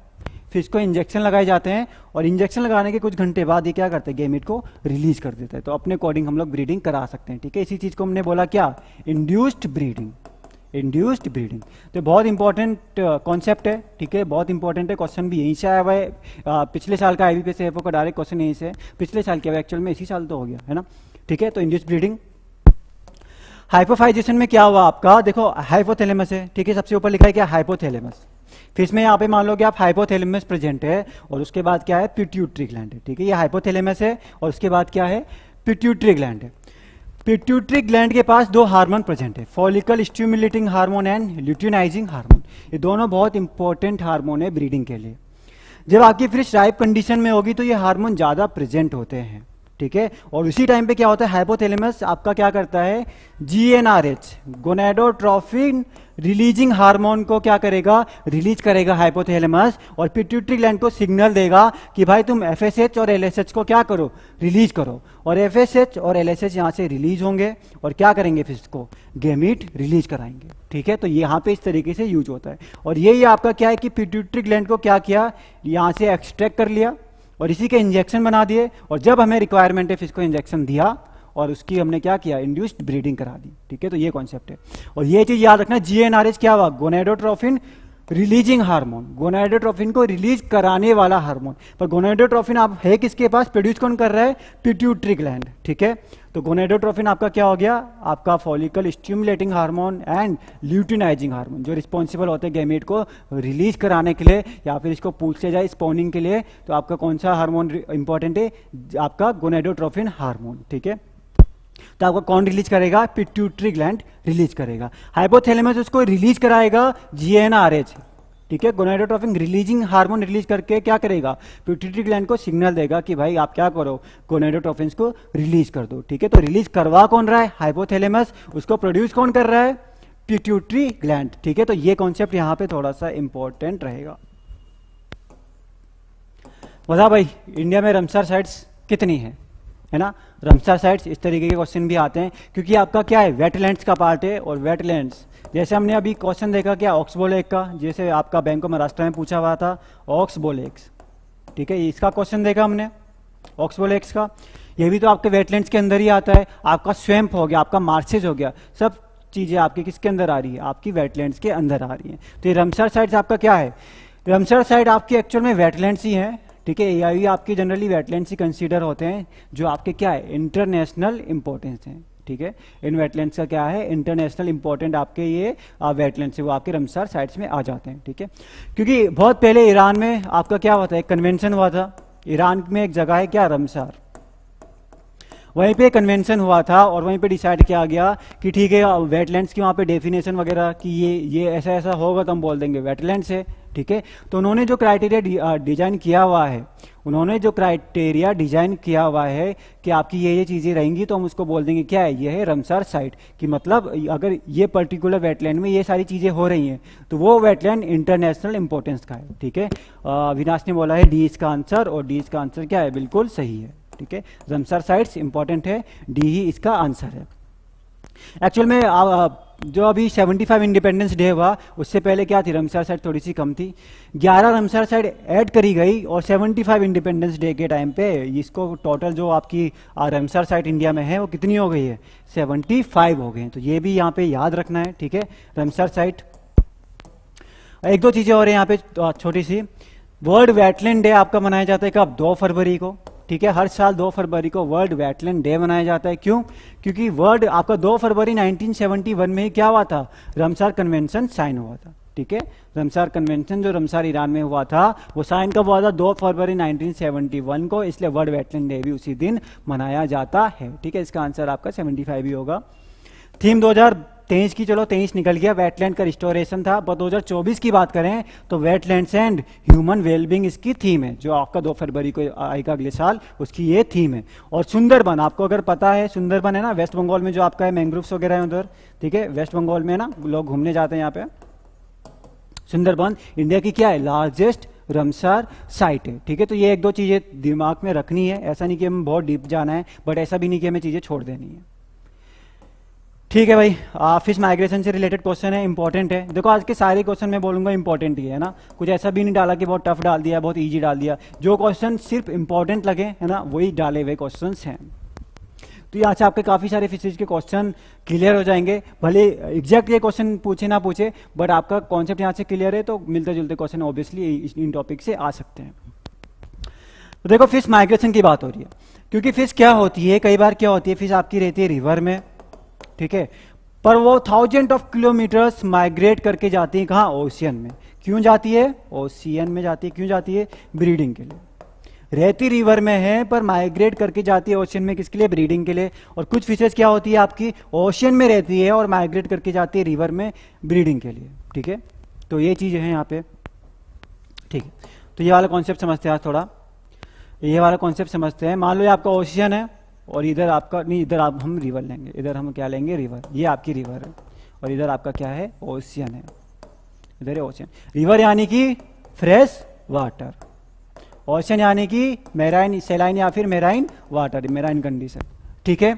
फिश को इंजेक्शन लगाए जाते हैं और इंजेक्शन लगाने के कुछ घंटे बाद ये क्या करते हैं गेमिट को रिलीज कर देता है तो अपने अकॉर्डिंग हम लोग ब्रीडिंग करा सकते हैं ठीक है इसी चीज़ को हमने बोला क्या इंड्यूस्ड ब्रीडिंग इंड्यूस्ड ब्रीडिंग तो बहुत इंपॉर्टेंट कॉन्सेप्ट uh, है ठीक है बहुत इंपॉर्टेंट है क्वेश्चन भी यहीं से आया हुआ है पिछले साल का आई बी से का डायरेक्ट क्वेश्चन यहीं से पिछले साल किया एक्चुअल में इसी साल तो हो गया है ना ठीक है तो इंड्यूस्ड ब्रीडिंग हाइपोफाइजेशन में क्या हुआ आपका देखो हाइपोथेलेमस है ठीक है सबसे ऊपर लिखा है क्या हाइपोथेलेमस फिर इसमें यहाँ पे मान लो कि आप हाइपोथेलेमस प्रेजेंट है और उसके बाद क्या है पिट्यूट्री ग्लैंड है ठीक है ये हाइपोथेलेमस है और उसके बाद क्या है पिट्यूट्री ग्लैंड है पिट्यूट्री ग्लैंड के पास दो हार्मोन प्रेजेंट है follicle stimulating hormone and luteinizing hormone ये दोनों बहुत इंपॉर्टेंट हार्मोन है ब्रीडिंग के लिए जब आपकी फ्रिश राइप कंडीशन में होगी तो ये हार्मोन ज़्यादा प्रेजेंट होते हैं ठीक है और उसी टाइम पे क्या होता है हाइपोथैलेमस आपका क्या करता है G N R H gonadotrophin releasing hormone को क्या करेगा रिलीज करेगा हाइपोथैलेमस और पिट्यूटरी ग्लैंड को सिग्नल देगा कि भाई तुम एफ और एल को क्या करो रिलीज करो और एफ और एल एस एच यहाँ से रिलीज होंगे और क्या करेंगे फिर इसको गेमिट रिलीज कराएंगे ठीक है तो यहाँ पे इस तरीके से यूज होता है और यही आपका क्या है कि पिट्यूटरी ग्लैंड को क्या किया यहाँ से एक्सट्रैक्ट कर लिया और इसी के इंजेक्शन बना दिए और जब हमें रिक्वायरमेंट है इसको इंजेक्शन दिया और उसकी हमने क्या किया इंड्यूस्ड ब्रीडिंग करा दी ठीक है तो ये कॉन्सेप्ट है और ये चीज याद रखना जीएनआरएच क्या हुआ गोनेडोट्रोफिन रिलीजिंग हार्मोन गोनाइडोट्रोफिन को रिलीज कराने वाला हार्मोन पर गोनाइडोट्रोफिन आप है किसके पास प्रोड्यूस कौन कर रहा है पिट्यूट्री ग्लैंड ठीक है तो गोनाइडोट्रोफिन आपका क्या हो गया आपका follicle stimulating hormone and luteinizing hormone जो रिस्पॉन्सिबल होते हैं गैमेट को रिलीज कराने के लिए या फिर इसको पूछा जाए स्पॉनिंग के लिए तो आपका कौन सा हार्मोन इंपॉर्टेंट है आपका गोनाइडोट्रोफिन हार्मोन ठीक है तो आपका कौन रिलीज करेगा पिट्यूटरी ग्लैंड रिलीज करेगा हाइपोथैलेमस उसको रिलीज कराएगा जीएनआरएच ठीक है गोनाडोट्रोफिन रिलीजिंग हार्मोन रिलीज करके क्या करेगा प्यूटिटरी ग्लैंड को सिग्नल देगा कि भाई आप क्या करो गोनाइडोट्रॉफिन को रिलीज कर दो ठीक है तो रिलीज करवा कौन रहा है हाइपोथैलेमस उसको प्रोड्यूस कौन कर रहा है पिट्यूटरी ग्लैंड ठीक है तो ये कॉन्सेप्ट यहां पे थोड़ा सा इंपॉर्टेंट रहेगा बता भाई इंडिया में रमसर साइट्स कितनी है है ना रमसर साइट्स इस तरीके के क्वेश्चन भी आते हैं क्योंकि आपका क्या है वेटलैंड्स का पार्ट है और वेटलैंड्स जैसे हमने अभी क्वेश्चन देखा क्या ऑक्सबो लेक का जैसे आपका बैंक ऑफ महाराष्ट्र में पूछा हुआ था ऑक्सबो लेक्स ठीक है इसका क्वेश्चन देखा हमने ऑक्सबो लेक्स का ये भी तो आपके वेटलैंड्स के अंदर ही आता है आपका स्वैम्प हो गया आपका मार्सेज हो गया सब चीज़ें आपकी किसके अंदर आ रही है आपकी वेटलैंड्स के अंदर आ रही है तो ये रमसर साइट्स आपका क्या है रमसर साइट आपकी एक्चुअल में वेटलैंड्स ही हैं ठीक है ए आपके जनरली वेटलैंड ही कंसीडर होते हैं जो आपके क्या है इंटरनेशनल इंपॉर्टेंस हैं ठीक है इन वेटलैंड का क्या है इंटरनेशनल इंपॉर्टेंट आपके ये वेटलैंड से वो आपके रमसार साइट्स में आ जाते हैं ठीक है क्योंकि बहुत पहले ईरान में आपका क्या हुआ था एक कन्वेंशन हुआ था ईरान में एक जगह है क्या रमसार वहीं पे कन्वेंशन हुआ था और वहीं पे डिसाइड किया गया कि ठीक है वेटलैंड्स की वहाँ पे डेफिनेशन वगैरह कि ये ये ऐसा ऐसा होगा तो हम बोल देंगे वेटलैंड्स है ठीक है तो उन्होंने जो क्राइटेरिया डिजाइन uh, किया हुआ है उन्होंने जो क्राइटेरिया डिजाइन किया हुआ है कि आपकी ये ये चीजें रहेंगी तो हम उसको बोल देंगे क्या है ये है रमसार साइट कि मतलब अगर ये पर्टिकुलर वेटलैंड में ये सारी चीजें हो रही हैं तो वो वेटलैंड इंटरनेशनल इंपोर्टेंस का है ठीक है अविनाश ने बोला है डी इसका आंसर और डी इसका आंसर क्या है बिल्कुल सही है ठीक है रमसार साइट्स इंपॉर्टेंट है डी ही इसका आंसर है एक्चुअल में जो अभी 75 इंडिपेंडेंस डे हुआ उससे पहले क्या थी रमसार साइड थोड़ी सी कम थी 11 रमसार साइड ऐड करी गई और 75 इंडिपेंडेंस डे के टाइम पे इसको टोटल जो आपकी रमसार साइट इंडिया में है वो कितनी हो गई है 75 हो गए तो ये भी यहाँ पे याद रखना है ठीक है रमसार साइट एक दो चीज़ें और यहाँ पे छोटी सी वर्ल्ड वेटलैंड डे आपका मनाया जाता है कब दो फरवरी को ठीक है हर साल दो फरवरी को वर्ल्ड वेटलैंड डे मनाया जाता है क्यों क्योंकि वर्ल्ड आपका दो फरवरी 1971 में ही क्या हुआ था रमसार कन्वेंशन साइन हुआ था ठीक है रमसार कन्वेंशन जो रमसार ईरान में हुआ था वो साइन कब हुआ था दो फरवरी 1971 को इसलिए वर्ल्ड वेटलैंड डे भी उसी दिन मनाया जाता है ठीक है इसका आंसर आपका 75 ही होगा थीम 2023 की चलो 23 निकल गया वेटलैंड का रिस्टोरेशन था पर 2024 की बात करें तो वेटलैंड्स एंड ह्यूमन वेलबिंग इसकी थीम है जो आपका दो फरवरी को आएगा अगले साल उसकी ये थीम है और सुंदरबन आपको अगर पता है सुंदरबन है ना वेस्ट बंगाल में जो आपका है मैंग्रोव्स वगैरह है उधर ठीक है वेस्ट बंगाल में ना लोग घूमने जाते हैं यहाँ पे सुंदरबन इंडिया की क्या है लार्जेस्ट रमसार साइट है ठीक है तो ये एक दो चीज़ें दिमाग में रखनी है ऐसा नहीं कि हमें बहुत डीप जाना है बट ऐसा भी नहीं कि हमें चीज़ें छोड़ देनी है ठीक है भाई फिश माइग्रेशन से रिलेटेड क्वेश्चन है इंपॉर्टेंट है देखो आज के सारे क्वेश्चन मैं बोलूंगा इंपॉर्टेंट ही है ना कुछ ऐसा भी नहीं डाला कि बहुत टफ डाल दिया बहुत ईजी डाल दिया जो क्वेश्चन सिर्फ इंपॉर्टेंट लगे है ना वही डाले हुए क्वेश्चन हैं तो यहाँ से आपके काफ़ी सारे फिशेज के क्वेश्चन क्लियर हो जाएंगे भले एग्जैक्ट ये क्वेश्चन पूछे ना पूछे बट आपका कॉन्सेप्ट यहाँ से क्लियर है तो मिलते जुलते क्वेश्चन ऑब्वियसली इन टॉपिक से आ सकते हैं तो देखो फिश माइग्रेशन की बात हो रही है क्योंकि फिश क्या होती है कई बार क्या होती है फिश आपकी रहती है रिवर में ठीक है पर वो थाउजेंड ऑफ किलोमीटर्स माइग्रेट करके जाती है कहाँ ओशियन में क्यों जाती है ओशियन में जाती है क्यों जाती है ब्रीडिंग के लिए रहती रिवर में है पर माइग्रेट करके जाती है ओशियन में किसके लिए ब्रीडिंग के लिए और कुछ फिशेज क्या होती है आपकी ओशियन में रहती है और माइग्रेट करके जाती है रिवर में ब्रीडिंग के लिए ठीक है तो ये चीज है यहाँ पे ठीक है तो ये वाला कॉन्सेप्ट समझते हैं आज थोड़ा ये वाला कॉन्सेप्ट समझते हैं मान लो ये आपका ओशियन है और इधर आपका नहीं इधर आप हम रिवर लेंगे इधर हम क्या लेंगे रिवर ये आपकी रिवर है और इधर आपका क्या है ओशियन है इधर है ओशियन रिवर यानी कि फ्रेश वाटर ओशियन यानी कि मेराइन सेलाइन या फिर मेराइन वाटर मेराइन कंडीशन ठीक है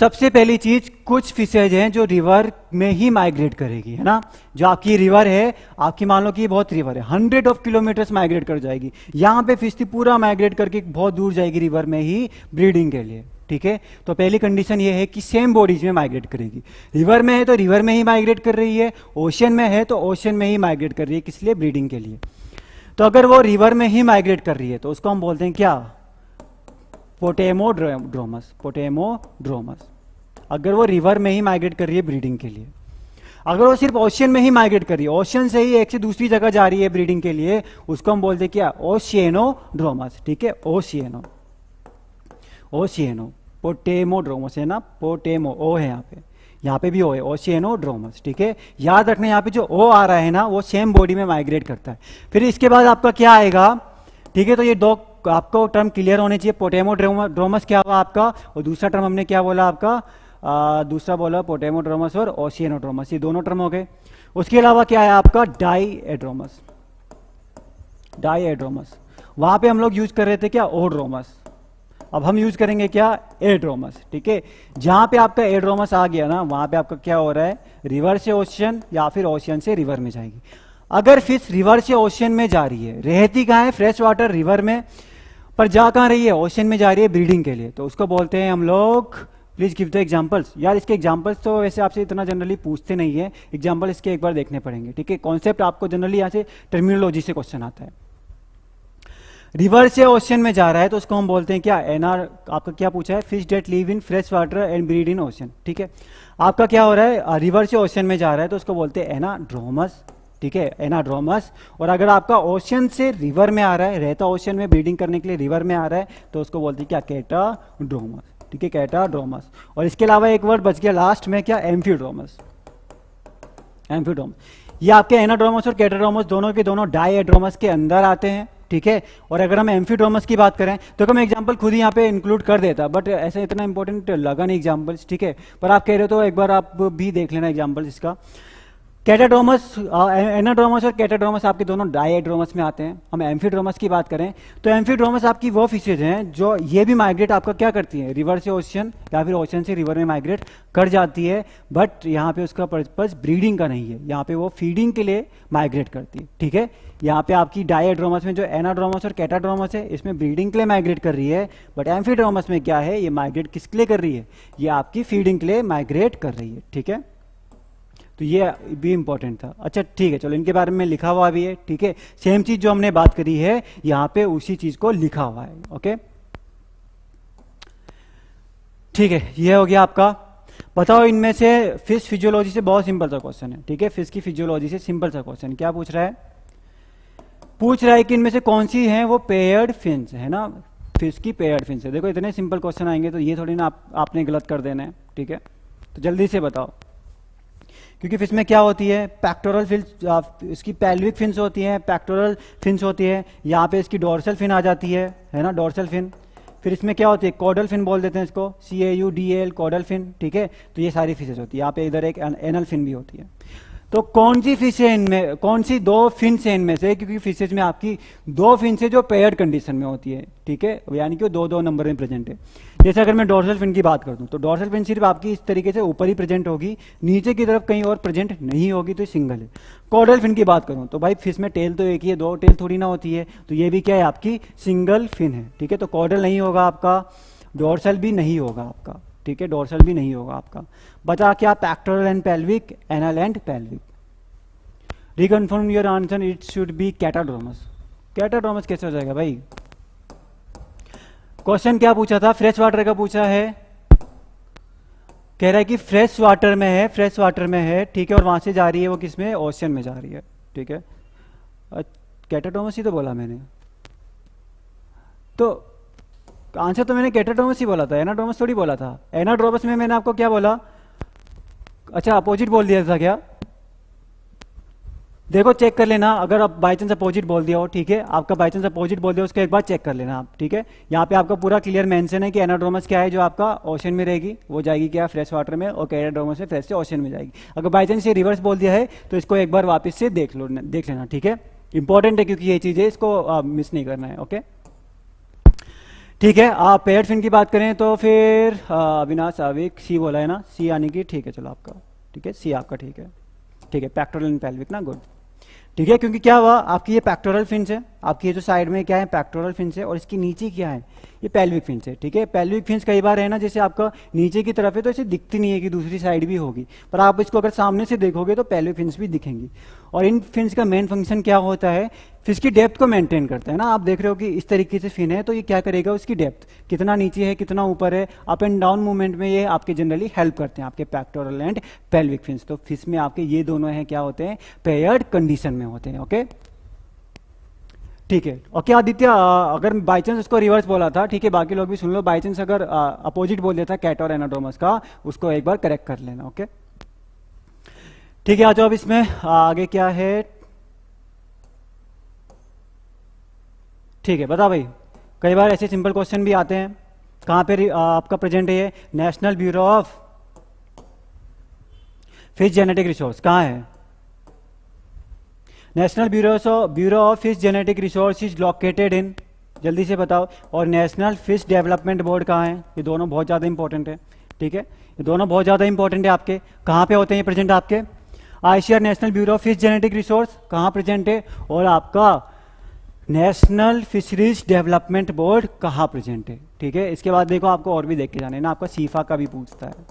सबसे पहली चीज कुछ फिशेज हैं जो रिवर में ही माइग्रेट करेगी है ना जो आपकी रिवर है आपकी मान लो कि बहुत रिवर है हंड्रेड ऑफ किलोमीटर्स माइग्रेट कर जाएगी यहां पे फिश थी पूरा माइग्रेट करके बहुत दूर जाएगी रिवर में ही ब्रीडिंग के लिए ठीक है तो पहली कंडीशन ये है कि सेम बॉडीज में माइग्रेट करेगी रिवर में है तो रिवर में ही माइग्रेट कर रही है ओशन में है तो ओशन में ही माइग्रेट कर रही है किस लिए ब्रीडिंग के लिए तो अगर वो रिवर में ही माइग्रेट कर रही है तो उसको हम बोलते हैं क्या पोटेमो ड्रोमस पोटेमो ड्रोमस अगर वो रिवर में ही माइग्रेट कर रही है ब्रीडिंग के लिए अगर वो सिर्फ ओशियन में ही माइग्रेट कर रही है ओशियन से ही एक से दूसरी जगह जा रही है ब्रीडिंग के लिए उसको हम बोलते क्या ड्रोमस ठीक है ओशियनो ओशियनो ड्रोमस है ना पोटेमो ओ है यहाँ पे यहाँ पे भी ओ है ड्रोमस ठीक है याद रखना यहाँ पे जो ओ आ रहा है ना वो सेम बॉडी में माइग्रेट करता है फिर इसके बाद आपका क्या आएगा ठीक है तो ये दो आपको टर्म क्लियर होने चाहिए पोटेमो ड्रोमस क्या हुआ आपका और दूसरा टर्म हमने क्या बोला आपका दूसरा बोला पोटेमोड्रोमस और ओशियनोड्रोमस ये दोनों टर्म हो गए उसके अलावा क्या है आपका डाई एड्रोमस डाई एड्रोमस वहां पर हम लोग यूज कर रहे थे क्या ओड्रोमस अब हम यूज करेंगे क्या एड्रोमस ठीक है जहां पे आपका एड्रोमस आ गया ना वहां पे आपका क्या हो रहा है रिवर से ओशियन या फिर ओशियन से रिवर में जाएगी अगर फिश रिवर से ओशियन में जा रही है रहती कहाँ है फ्रेश वाटर रिवर में पर जा कहाँ रही है ओशियन में जा रही है ब्रीडिंग के लिए तो उसको बोलते हैं हम लोग प्लीज़ गिव द एग्जाम्पल्स यार इसके एग्जाम्पल्स तो वैसे आपसे इतना जनरली पूछते नहीं है एग्जाम्पल इसके एक बार देखने पड़ेंगे ठीक है कॉन्सेप्ट आपको जनरली यहाँ से टर्मिनोलॉजी से क्वेश्चन आता है रिवर से ओशन में जा रहा है तो उसको हम बोलते हैं क्या एनआर आपका क्या पूछा है fish that live in fresh water and breed in ocean ठीक है आपका क्या हो रहा है रिवर से ओशन में जा रहा है तो उसको बोलते हैं एनाड्रोमस ठीक है एनाड्रोमस और अगर आपका ओशन से रिवर में आ रहा है रहता ओशन में ब्रीडिंग करने के लिए रिवर में आ रहा है तो उसको बोलते हैं क्या ड्रोमस ठीक है कैटाड्रोमस और इसके अलावा एक वर्ड बच गया लास्ट में क्या एम्फ्यूड्रोमस एम्फ्यूड्रोमस ये आपके एनाड्रोमस और कैटाड्रोमस दोनों के दोनों डाईड्रोमस के अंदर आते हैं ठीक है और अगर हम एम्फीड्रोमस की बात करें तो मैं एग्जाम्पल खुद ही यहाँ पे इंक्लूड कर देता बट ऐसा इतना इंपॉर्टेंट लगा नहीं एग्जांपल्स ठीक है पर आप कह रहे हो तो एक बार आप भी देख लेना एग्जांपल्स इसका कैटाड्रोमस एनाड्रोमस uh, और कैटाड्रोमस आपके दोनों डाइड्रोमस में आते हैं हम एम्फीड्रोमस की बात करें तो एम्फीड्रोमस आपकी वो फिशेज हैं जो ये भी माइग्रेट आपका क्या करती है रिवर से ओशन या फिर ओशन से रिवर में माइग्रेट कर जाती है बट यहाँ पे उसका पर्पज ब्रीडिंग का नहीं है यहाँ पे वो फीडिंग के लिए माइग्रेट करती है ठीक है यहाँ पे आपकी डाइड्रोमस में जो एनाड्रोमस और कैटाड्रोमस है इसमें ब्रीडिंग के लिए माइग्रेट कर रही है बट एम्फीड्रोमस में क्या है ये माइग्रेट किसके लिए कर रही है ये आपकी फीडिंग के लिए माइग्रेट कर रही है ठीक है तो ये भी इंपॉर्टेंट था अच्छा ठीक है चलो इनके बारे में लिखा हुआ भी है ठीक है सेम चीज जो हमने बात करी है यहां पे उसी चीज को लिखा हुआ है ओके ठीक है यह हो गया आपका बताओ इनमें से फिश फिजियोलॉजी से बहुत सिंपल सा क्वेश्चन है ठीक है फिश की फिजियोलॉजी से सिंपल सा क्वेश्चन क्या पूछ रहा है पूछ रहा है कि इनमें से कौन सी है वो पेयर्ड फिंस है ना फिश की पेयर्ड फिंस है देखो इतने सिंपल क्वेश्चन आएंगे तो ये थोड़ी ना आप, आपने गलत कर देना है ठीक है तो जल्दी से बताओ क्योंकि फिश में क्या होती है पैक्टोरल फिन इसकी पैल्विक फिन्स होती हैं पैक्टोरल फिन्स होती है यहाँ पे इसकी डोर्सल फिन आ जाती है है ना डोर्सल फिन फिर इसमें क्या होती है कॉडल फिन बोल देते हैं इसको C A U D L caudal fin ठीक है तो ये सारी फिशेज होती है यहाँ पे इधर एक एनल फिन भी होती है तो कौन सी फिश है इनमें कौन सी दो फिंस है इनमें से क्योंकि फिशेज में आपकी दो फिंस है जो पेयर कंडीशन में होती है ठीक है यानी कि दो दो नंबर में प्रेजेंट है जैसे अगर मैं डोर्सल फिन की बात कर दूं तो डोर्सल फिन सिर्फ आपकी इस तरीके से ऊपर ही प्रेजेंट होगी नीचे की तरफ कहीं और प्रेजेंट नहीं होगी तो सिंगल है कॉडल फिन की बात करूं तो भाई फिश में टेल तो एक ही है दो टेल थोड़ी ना होती है तो ये भी क्या है आपकी सिंगल फिन है ठीक है तो कॉडल नहीं होगा आपका डोर्सल भी नहीं होगा आपका ठीक है डोरसल भी नहीं होगा आपका बचा क्या pectoral and pelvic anal and pelvic reconfirm your answer it should be catadromous catadromous कैसे हो जाएगा भाई क्वेश्चन क्या पूछा था फ्रेश वाटर का पूछा है कह रहा है कि फ्रेश वाटर में है फ्रेश वाटर में है ठीक है और वहां से जा रही है वो किस में ओशियन में जा रही है ठीक है कैटाटोमस ही तो बोला मैंने तो आंसर तो मैंने कैटाड्रोमस ही बोला था एनाड्रोमस थोड़ी बोला था एनाड्रोमस में मैंने आपको क्या बोला अच्छा अपोजिट बोल दिया था क्या देखो चेक कर लेना अगर आप बाई चांस अपोजिट बोल दिया हो ठीक है आपका बाई चांस अपोजिट बोल दिया उसको एक बार चेक कर लेना आप ठीक है यहाँ पे आपका पूरा क्लियर मेंशन है कि एनाड्रोमस क्या है जो आपका ओशन में रहेगी वो जाएगी क्या फ्रेश वाटर में और कैनाड्रोमस में फ्रेश से ओशन में जाएगी अगर बाई चांस ये रिवर्स बोल दिया है तो इसको एक बार वापस से देख लो देख लेना ठीक है इंपॉर्टेंट है क्योंकि ये चीज़ है इसको मिस नहीं करना है ओके ठीक है आप पेड फिन की बात करें तो फिर अविनाश आविक सी बोला है ना सी आने की ठीक है चलो आपका ठीक है सी आपका ठीक है ठीक है पैक्टोरल इन पेल्विक ना गुड ठीक है क्योंकि क्या हुआ आपकी ये पैक्टोरल फिंस है आपकी ये जो साइड में क्या है पैक्टोरल फिंस है और इसके नीचे क्या है ये पेल्विक फिंस है ठीक है पेल्विक फिंस कई बार है ना जैसे आपका नीचे की तरफ है तो ऐसे दिखती नहीं है कि दूसरी साइड भी होगी पर आप इसको अगर सामने से देखोगे तो पेल्विक फिंस भी दिखेंगी और इन फिन का मेन फंक्शन क्या होता है फिश की डेप्थ को मेंटेन करता है ना आप देख रहे हो कि इस तरीके से फिन है तो ये क्या करेगा उसकी डेप्थ कितना नीचे है कितना ऊपर है अप एंड डाउन मूवमेंट में ये आपके जनरली हेल्प करते हैं आपके पैक्टोरल एंड पेल्विक फिन्स तो फिश में आपके ये दोनों हैं क्या होते हैं पेयर्ड कंडीशन में होते हैं ओके ठीक है ओके आदित्य अगर बाई चांस उसको रिवर्स बोला था ठीक है बाकी लोग भी सुन लो बाई चांस अगर अपोजिट बोल देता कैट और एनाडोमस का उसको एक बार करेक्ट कर लेना ओके okay? ठीक है आ जाओ अब इसमें आगे क्या है ठीक है बता भाई कई बार ऐसे सिंपल क्वेश्चन भी आते हैं कहां पर आपका प्रेजेंट है national bureau of fish genetic resource कहां है national bureau bureau of fish genetic resource is located in जल्दी से बताओ और नेशनल फिश डेवलपमेंट बोर्ड कहां है ये दोनों बहुत ज़्यादा इंपॉर्टेंट है ठीक है ये दोनों बहुत ज़्यादा इंपॉर्टेंट है आपके कहां पे होते हैं प्रेजेंट आपके आशिया national bureau of fish genetic resource कहाँ प्रेजेंट है और आपका नेशनल फिशरीज डेवलपमेंट बोर्ड कहाँ प्रेजेंट है ठीक है इसके बाद देखो आपको और भी देख के जाना ना आपका सीफा का भी पूछता है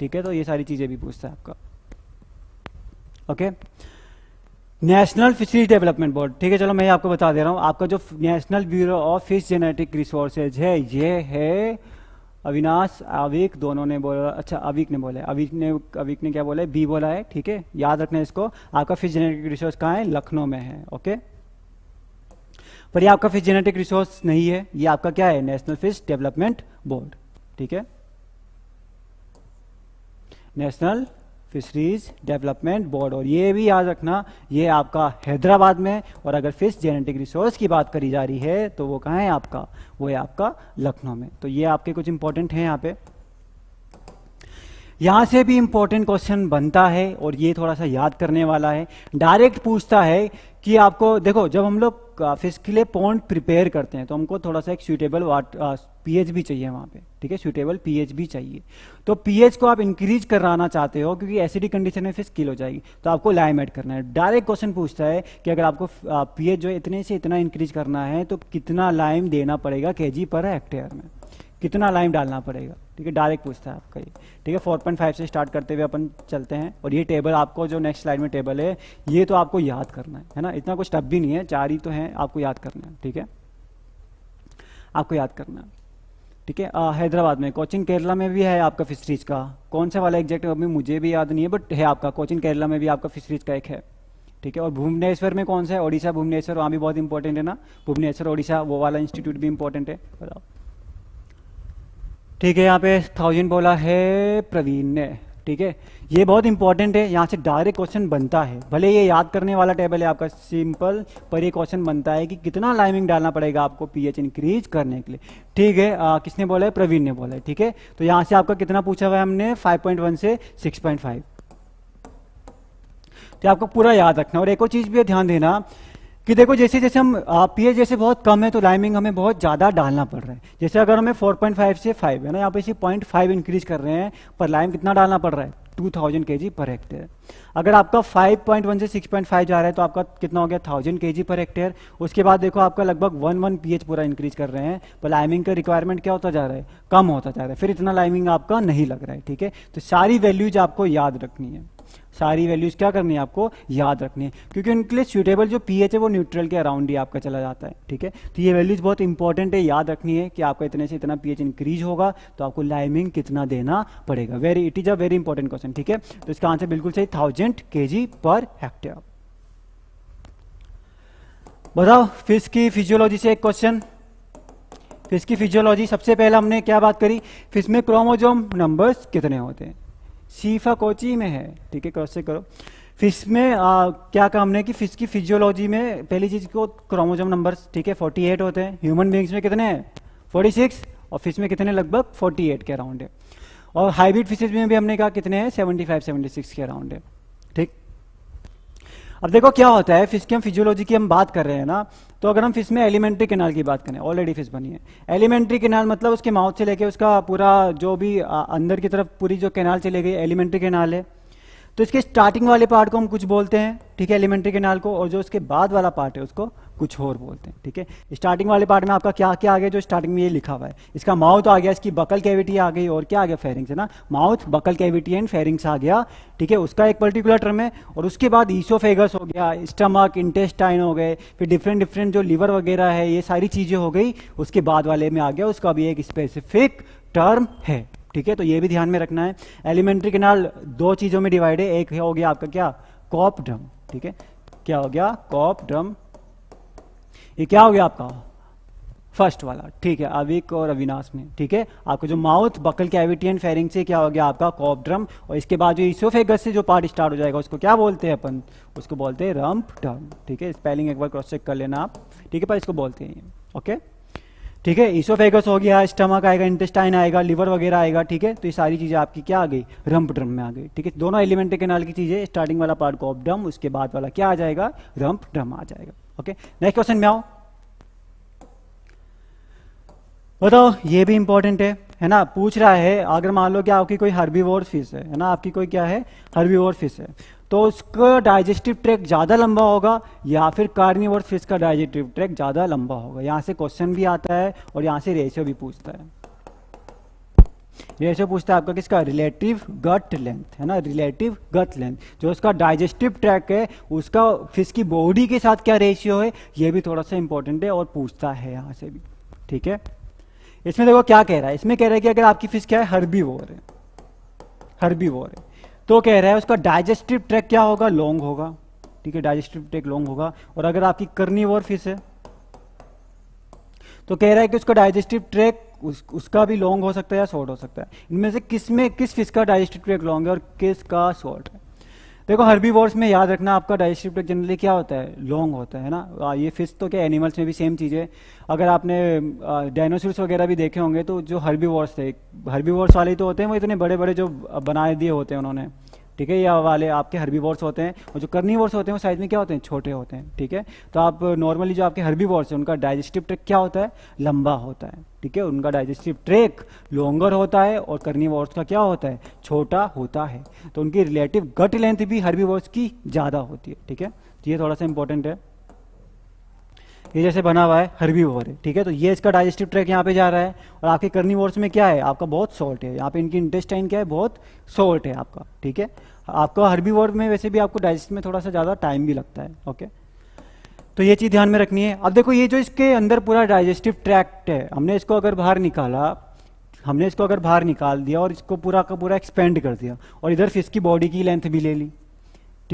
ठीक है तो ये सारी चीज़ें भी पूछता है आपका okay national fisheries development board ठीक है चलो मैं आपको बता दे रहा हूँ आपका जो national bureau of fish genetic resources है ये है अविनाश अविक दोनों ने बोला अच्छा अविक ने बोला अविक ने अविक ने क्या बोला है बी बोला है ठीक है याद रखना है इसको आपका फिश जेनेटिक रिसोर्स कहाँ है लखनऊ में है ओके पर ये आपका फिश जेनेटिक रिसोर्स नहीं है ये आपका क्या है नेशनल फिश डेवलपमेंट बोर्ड ठीक है नेशनल फिशरीज डेवलपमेंट बोर्ड और ये भी याद रखना ये आपका हैदराबाद में और अगर फिश जेनेटिक रिसोर्स की बात करी जा रही है तो वो कहाँ है आपका वो है आपका लखनऊ में तो ये आपके कुछ इंपॉर्टेंट हैं यहाँ पे यहाँ से भी इंपॉर्टेंट क्वेश्चन बनता है और ये थोड़ा सा याद करने वाला है डायरेक्ट पूछता है कि आपको देखो जब हम लोग फिश के लिए पॉन्ड प्रिपेयर करते हैं तो हमको थोड़ा सा एक सुटेबल वाट पीएच भी चाहिए वहां पे ठीक है सुटेबल पीएच भी चाहिए तो पीएच को आप इंक्रीज कराना चाहते हो क्योंकि एसिडिक कंडीशन में फिश किल हो जाएगी तो आपको लाइम एड करना है डायरेक्ट क्वेश्चन पूछता है कि अगर आपको पीएच जो इतने से इतना इंक्रीज करना है तो कितना लाइम देना पड़ेगा के पर हेक्टेयर में कितना लाइम डालना पड़ेगा ठीक है डायरेक्ट पूछता है आपका ये ठीक है 4.5 से स्टार्ट करते हुए अपन चलते हैं और ये टेबल आपको जो नेक्स्ट स्लाइड में टेबल है ये तो आपको याद करना है है ना इतना कुछ टफ भी नहीं है चार ही तो है आपको याद करना है ठीक है आपको याद करना है ठीक है हैदराबाद में कोचिंग केरला में भी है आपका फिशरीज का कौन सा वाला एग्जैक्ट अभी मुझे भी याद नहीं है बट है आपका कोचिंग केरला में भी आपका फिशरीज का एक है ठीक है और भुवनेश्वर में कौन सा है ओडिशा भुवनेश्वर वहाँ भी बहुत इंपॉर्टेंट है ना भुवनेश्वर ओडिशा वो वाला इंस्टीट्यूट भी इंपॉर्टेंट है बताओ ठीक है यहाँ पे थाउजेंड बोला है प्रवीण ने ठीक है ये बहुत इंपॉर्टेंट है यहाँ से डायरेक्ट क्वेश्चन बनता है भले ये याद करने वाला टेबल है आपका सिंपल पर ये क्वेश्चन बनता है कि कितना लाइमिंग डालना पड़ेगा आपको पीएच इंक्रीज करने के लिए ठीक है आ, किसने बोला है प्रवीण ने बोला है ठीक है तो यहाँ से आपका कितना पूछा हुआ है हमने फाइव से सिक्स तो आपको पूरा याद रखना और एक और चीज़ भी ध्यान देना कि देखो जैसे जैसे हम पी एच जैसे बहुत कम है तो लाइमिंग हमें बहुत ज़्यादा डालना पड़ रहा है जैसे अगर हमें 4.5 से 5 है ना यहाँ पे इसे फाइव इंक्रीज कर रहे हैं पर लाइम कितना डालना पड़ रहा है 2000 थाउजेंड के जी पर हेक्टेयर अगर आपका 5.1 से 6.5 जा रहा है तो आपका कितना हो गया थाउजेंड के जी पर हेक्टेयर उसके बाद देखो आपका लगभग वन वन पी पूरा इंक्रीज कर रहे हैं पर लाइमिंग का रिक्वायरमेंट क्या होता जा रहा है कम होता जा रहा है फिर इतना लाइमिंग आपका नहीं लग रहा है ठीक है तो सारी वैल्यूज आपको याद रखनी है सारी वैल्यूज क्या करनी है आपको याद रखनी है क्योंकि उनके लिए सूटेबल जो पीएच है वो न्यूट्रल के अराउंड ही आपका चला जाता है ठीक है तो ये वैल्यूज बहुत इंपॉर्टेंट है याद रखनी है कि आपका इतने से इतना पीएच इंक्रीज होगा तो आपको लाइमिंग कितना देना पड़ेगा very it is a very important question ठीक है तो इसका आंसर बिल्कुल सही थाउजेंड के पर हेक्टेयर बताओ फिश की फिजियोलॉजी से एक क्वेश्चन फिश की फिजियोलॉजी सबसे पहले हमने क्या बात करी फिश में क्रोमोजोम नंबर्स कितने होते हैं सीफा कोची में है ठीक है क्रॉस चेक करो फिश में आ, क्या काम है कि फिश की फिजियोलॉजी में पहली चीज को क्रोमोजोम नंबर ठीक है फोर्टी होते हैं ह्यूमन बींग्स में कितने हैं फोर्टी और फिश में कितने लगभग फोर्टी के अराउंड है और हाइब्रिड फिशेज में भी हमने कहा कितने हैं सेवेंटी फाइव के अराउंड है ठीक अब देखो क्या होता है फिश की हम फिजियोलॉजी की हम बात कर रहे हैं ना तो अगर हम फिश में एलिमेंट्री केनाल की बात करें ऑलरेडी फिश बनी है एलिमेंट्री केनाल मतलब उसके माउथ से लेके उसका पूरा जो भी अंदर की तरफ पूरी जो केनाल चली गई एलिमेंट्री केनाल है तो इसके स्टार्टिंग वाले पार्ट को हम कुछ बोलते हैं ठीक है एलिमेंट्री केनाल को और जो उसके बाद वाला पार्ट है उसको कुछ और बोलते हैं ठीक है स्टार्टिंग वाले पार्ट में आपका क्या क्या आ गया जो स्टार्टिंग में ये लिखा हुआ है इसका माउथ आ गया इसकी बकल कैविटी आ गई और क्या आ गया फेरिंग्स है ना mouth buccal cavity and pharynx आ गया ठीक है उसका एक पर्टिकुलर टर्म है और उसके बाद ईसोफेगस हो गया स्टमक इंटेस्टाइन हो गए फिर डिफरेंट डिफरेंट जो लीवर वगैरह है ये सारी चीज़ें हो गई उसके बाद वाले में आ गया उसका भी एक स्पेसिफिक टर्म है ठीक है तो ये भी ध्यान में रखना है एलिमेंट्री केनाल दो चीज़ों में डिवाइड है एक हो गया आपका क्या कॉप ड्रम ठीक है क्या हो गया कॉप ड्रम ये क्या हो गया आपका फर्स्ट वाला ठीक है अविक और अविनाश में ठीक है आपका जो mouth buccal cavity and pharynx से क्या हो गया आपका कॉपड्रम और इसके बाद जो इसोफेगस से जो पार्ट स्टार्ट हो जाएगा उसको क्या बोलते हैं अपन उसको बोलते हैं रम्प टर्म ठीक है स्पेलिंग एक बार क्रॉस चेक कर लेना आप ठीक है पर इसको बोलते हैं ओके ठीक है इसोफेगस हो गया स्टमक आएगा इंटेस्टाइन आएगा लिवर वगैरह आएगा ठीक है तो ये सारी चीज़ें आपकी क्या आ गई रम्प ड्रम में आ गई ठीक है दोनों एलिमेंट के नाल की चीज़ें स्टार्टिंग वाला पार्ट कॉपड्रम उसके बाद वाला क्या आ जाएगा रम्प ड्रम आ जाएगा ओके नेक्स्ट क्वेश्चन में आओ बताओ ये भी इंपॉर्टेंट है है ना पूछ रहा है अगर मान लो कि आपकी कोई हर्बीवोर फिश है है ना आपकी कोई क्या है हर्बीवोर फिश है तो उसका डाइजेस्टिव ट्रैक ज़्यादा लंबा होगा या फिर कार्निवोर फिश का डाइजेस्टिव ट्रैक ज़्यादा लंबा होगा यहाँ से क्वेश्चन भी आता है और यहाँ से रेशियो भी पूछता है ऐसे पूछता है आपका किसका रिलेटिव गट लेंथ है ना रिलेटिव गट लेंथ जो उसका डाइजेस्टिव ट्रैक है उसका फिश की बॉडी के साथ क्या रेशियो है ये भी थोड़ा सा इंपॉर्टेंट है और पूछता है यहाँ से भी ठीक है इसमें देखो क्या कह रहा है इसमें कह रहा है कि अगर आपकी फिश क्या है हर्बी है हर्बी है तो कह रहा है उसका डाइजेस्टिव ट्रैक क्या होगा लॉन्ग होगा ठीक है डाइजेस्टिव ट्रैक लॉन्ग होगा और अगर आपकी करनी फिश है तो कह रहा है कि उसका डाइजेस्टिव ट्रैक उस, उसका भी लॉन्ग हो सकता है या शॉर्ट हो सकता है इनमें से किस में किस फिश का डाइजेस्टिव ट्रैक लॉन्ग है और किस का शॉर्ट है देखो हर्बी वॉर्स में याद रखना आपका डाइजेस्टिव ट्रैक जनरली क्या होता है लॉन्ग होता है ना आ, ये फिश तो क्या एनिमल्स में भी सेम चीज़ है अगर आपने डायनोसर्स वगैरह भी देखे होंगे तो जो हर्बी वॉर्स थे हर्बी वाले तो होते हैं वो इतने बड़े बड़े जो बनाए दिए होते हैं उन्होंने ठीक है ये वाले आपके हर्बी होते हैं और जो करनी होते हैं वो साइज में क्या होते हैं छोटे होते हैं ठीक है तो आप नॉर्मली जो आपके हर्बी हैं उनका डाइजेस्टिव ट्रैक क्या होता है लंबा होता है ठीक है उनका डाइजेस्टिव ट्रैक लॉन्गर होता है और करनी का क्या होता है छोटा होता है तो उनकी रिलेटिव गट लेंथ भी हर्बी की ज़्यादा होती है ठीक है तो ये थोड़ा सा इंपॉर्टेंट है ये जैसे बना हुआ है हर्बीवोर है ठीक है तो ये इसका डाइजेस्टिव ट्रैक यहाँ पे जा रहा है और आपके करनी में क्या है आपका बहुत सॉल्ट है यहाँ पे इनकी इंटेस्टाइन क्या है बहुत सॉल्ट है आपका ठीक है आपका हर्बीवोर में वैसे भी आपको डाइजेस्ट में थोड़ा सा ज़्यादा टाइम भी लगता है ओके तो ये चीज़ ध्यान में रखनी है अब देखो ये जो इसके अंदर पूरा डाइजेस्टिव ट्रैक्ट है हमने इसको अगर बाहर निकाला हमने इसको अगर बाहर निकाल दिया और इसको पूरा का पूरा एक्सपेंड कर दिया और इधर फिश की बॉडी की लेंथ भी ले ली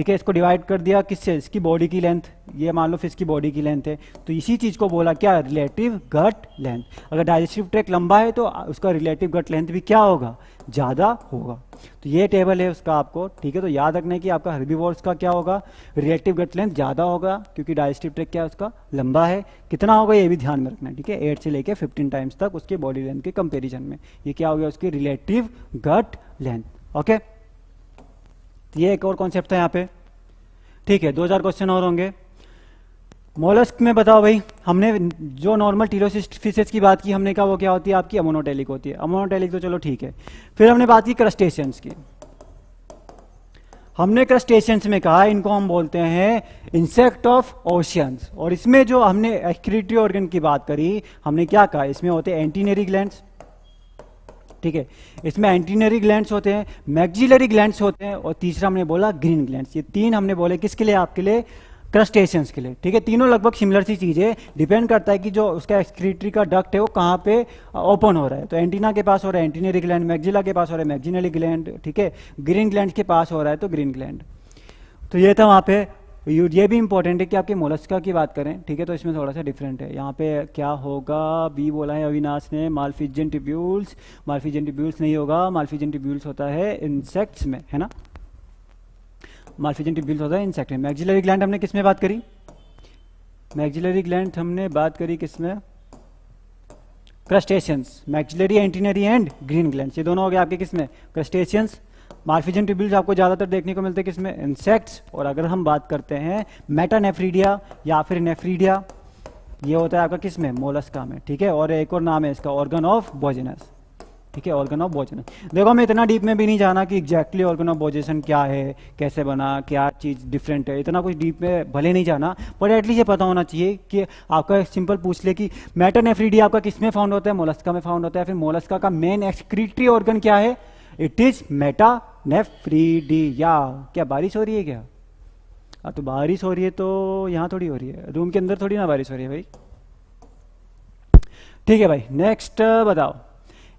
ठीक है इसको डिवाइड कर दिया किससे इसकी बॉडी की लेंथ ये मान लो फिश की बॉडी की लेंथ है तो इसी चीज़ को बोला क्या रिलेटिव गट लेंथ अगर डाइजेस्टिव ट्रैक लंबा है तो उसका रिलेटिव गट लेंथ भी क्या होगा ज़्यादा होगा तो ये टेबल है उसका आपको ठीक है तो याद रखना है कि आपका हर्बीवोर्स का क्या होगा रिलेटिव गट लेंथ ज़्यादा होगा क्योंकि डाइजेस्टिव ट्रैक क्या है उसका लंबा है कितना होगा ये भी ध्यान में रखना है ठीक है एट से लेकर फिफ्टीन टाइम्स तक उसके बॉडी लेंथ के कंपेरिजन में ये क्या हो गया उसकी रिलेटिव गट लेंथ ओके तो ये एक और कॉन्सेप्ट है यहाँ पे ठीक है 2000 क्वेश्चन और होंगे मोलस्क में बताओ भाई हमने जो नॉर्मल टीरोसिस्ट फिशेज की बात की हमने कहा वो क्या होती है आपकी अमोनोटेलिक होती है अमोनोटेलिक तो चलो ठीक है फिर हमने बात की क्रस्टेशियंस की हमने क्रस्टेशियंस में कहा इनको हम बोलते हैं इंसेक्ट ऑफ ओशियंस और इसमें जो हमने एक्रीटरी ऑर्गन की बात करी हमने क्या कहा इसमें होते हैं एंटीनरी ग्लैंड्स ठीक है इसमें एंटीनरी ग्लैंड्स होते हैं मैगजिलरी ग्लैंड्स होते हैं और तीसरा हमने बोला ग्रीन ग्लैंड्स ये तीन हमने बोले किसके लिए आपके लिए क्रस्टेशंस के लिए ठीक है तीनों लगभग सिमिलर सी चीज़ें डिपेंड करता है कि जो उसका एक्सक्रीटरी का डक्ट है वो कहाँ पे ओपन हो रहा है तो एंटीना के पास हो रहा है एंटीनरी ग्लैंड मैगजिला के पास हो रहा है मैगजीनरी ग्लैंड ठीक है ग्रीन ग्लैंड के पास हो रहा है तो ग्रीन ग्लैंड तो ये था वहाँ पे ये भी इंपॉर्टेंट है कि आपके मोलस्का की बात करें ठीक है तो इसमें थोड़ा सा डिफरेंट है यहाँ पे क्या होगा बी बोला है अविनाश ने मालफिजन टिब्यूल्स मालफिजन टिब्यूल्स नहीं होगा मालफिजन टिब्यूल्स होता है इंसेक्ट्स में है ना मालफिजन टिब्यूल्स होता है इंसेक्ट में मैग्जिलरी ग्लैंड हमने किसमें बात करी मैग्जिलरी ग्लैंड हमने बात करी किसमें crustaceans maxillary antennary and green gland ये दोनों हो गए आपके किसमें क्रस्टेशियंस मार्फिजन ट्यूब्यूल्स आपको ज़्यादातर देखने को मिलते हैं किसमें इंसेक्ट्स और अगर हम बात करते हैं मेटानेफ्रीडिया या फिर नेफ्रीडिया ये होता है आपका किसमें मोलस्का में ठीक है और एक और नाम है इसका ऑर्गन ऑफ बोजनस ठीक है ऑर्गन ऑफ बोजनस देखो हमें इतना डीप में भी नहीं जाना कि एग्जैक्टली ऑर्गन ऑफ बोजेशन क्या है कैसे बना क्या चीज़ डिफरेंट है इतना कुछ डीप में भले नहीं जाना पर एटलीस्ट ये पता होना चाहिए कि आपका सिंपल पूछ ले कि मैटर एफ्रीडी आपका किस में फाउंड होता है मोलस्का में फाउंड होता है फिर मोलस्का का मेन एक्सक्रीटरी ऑर्गन क्या है इट इज मेटा या क्या बारिश हो रही है क्या हाँ तो बारिश हो रही है तो यहाँ थोड़ी हो रही है रूम के अंदर थोड़ी ना बारिश हो रही है भाई ठीक है भाई नेक्स्ट बताओ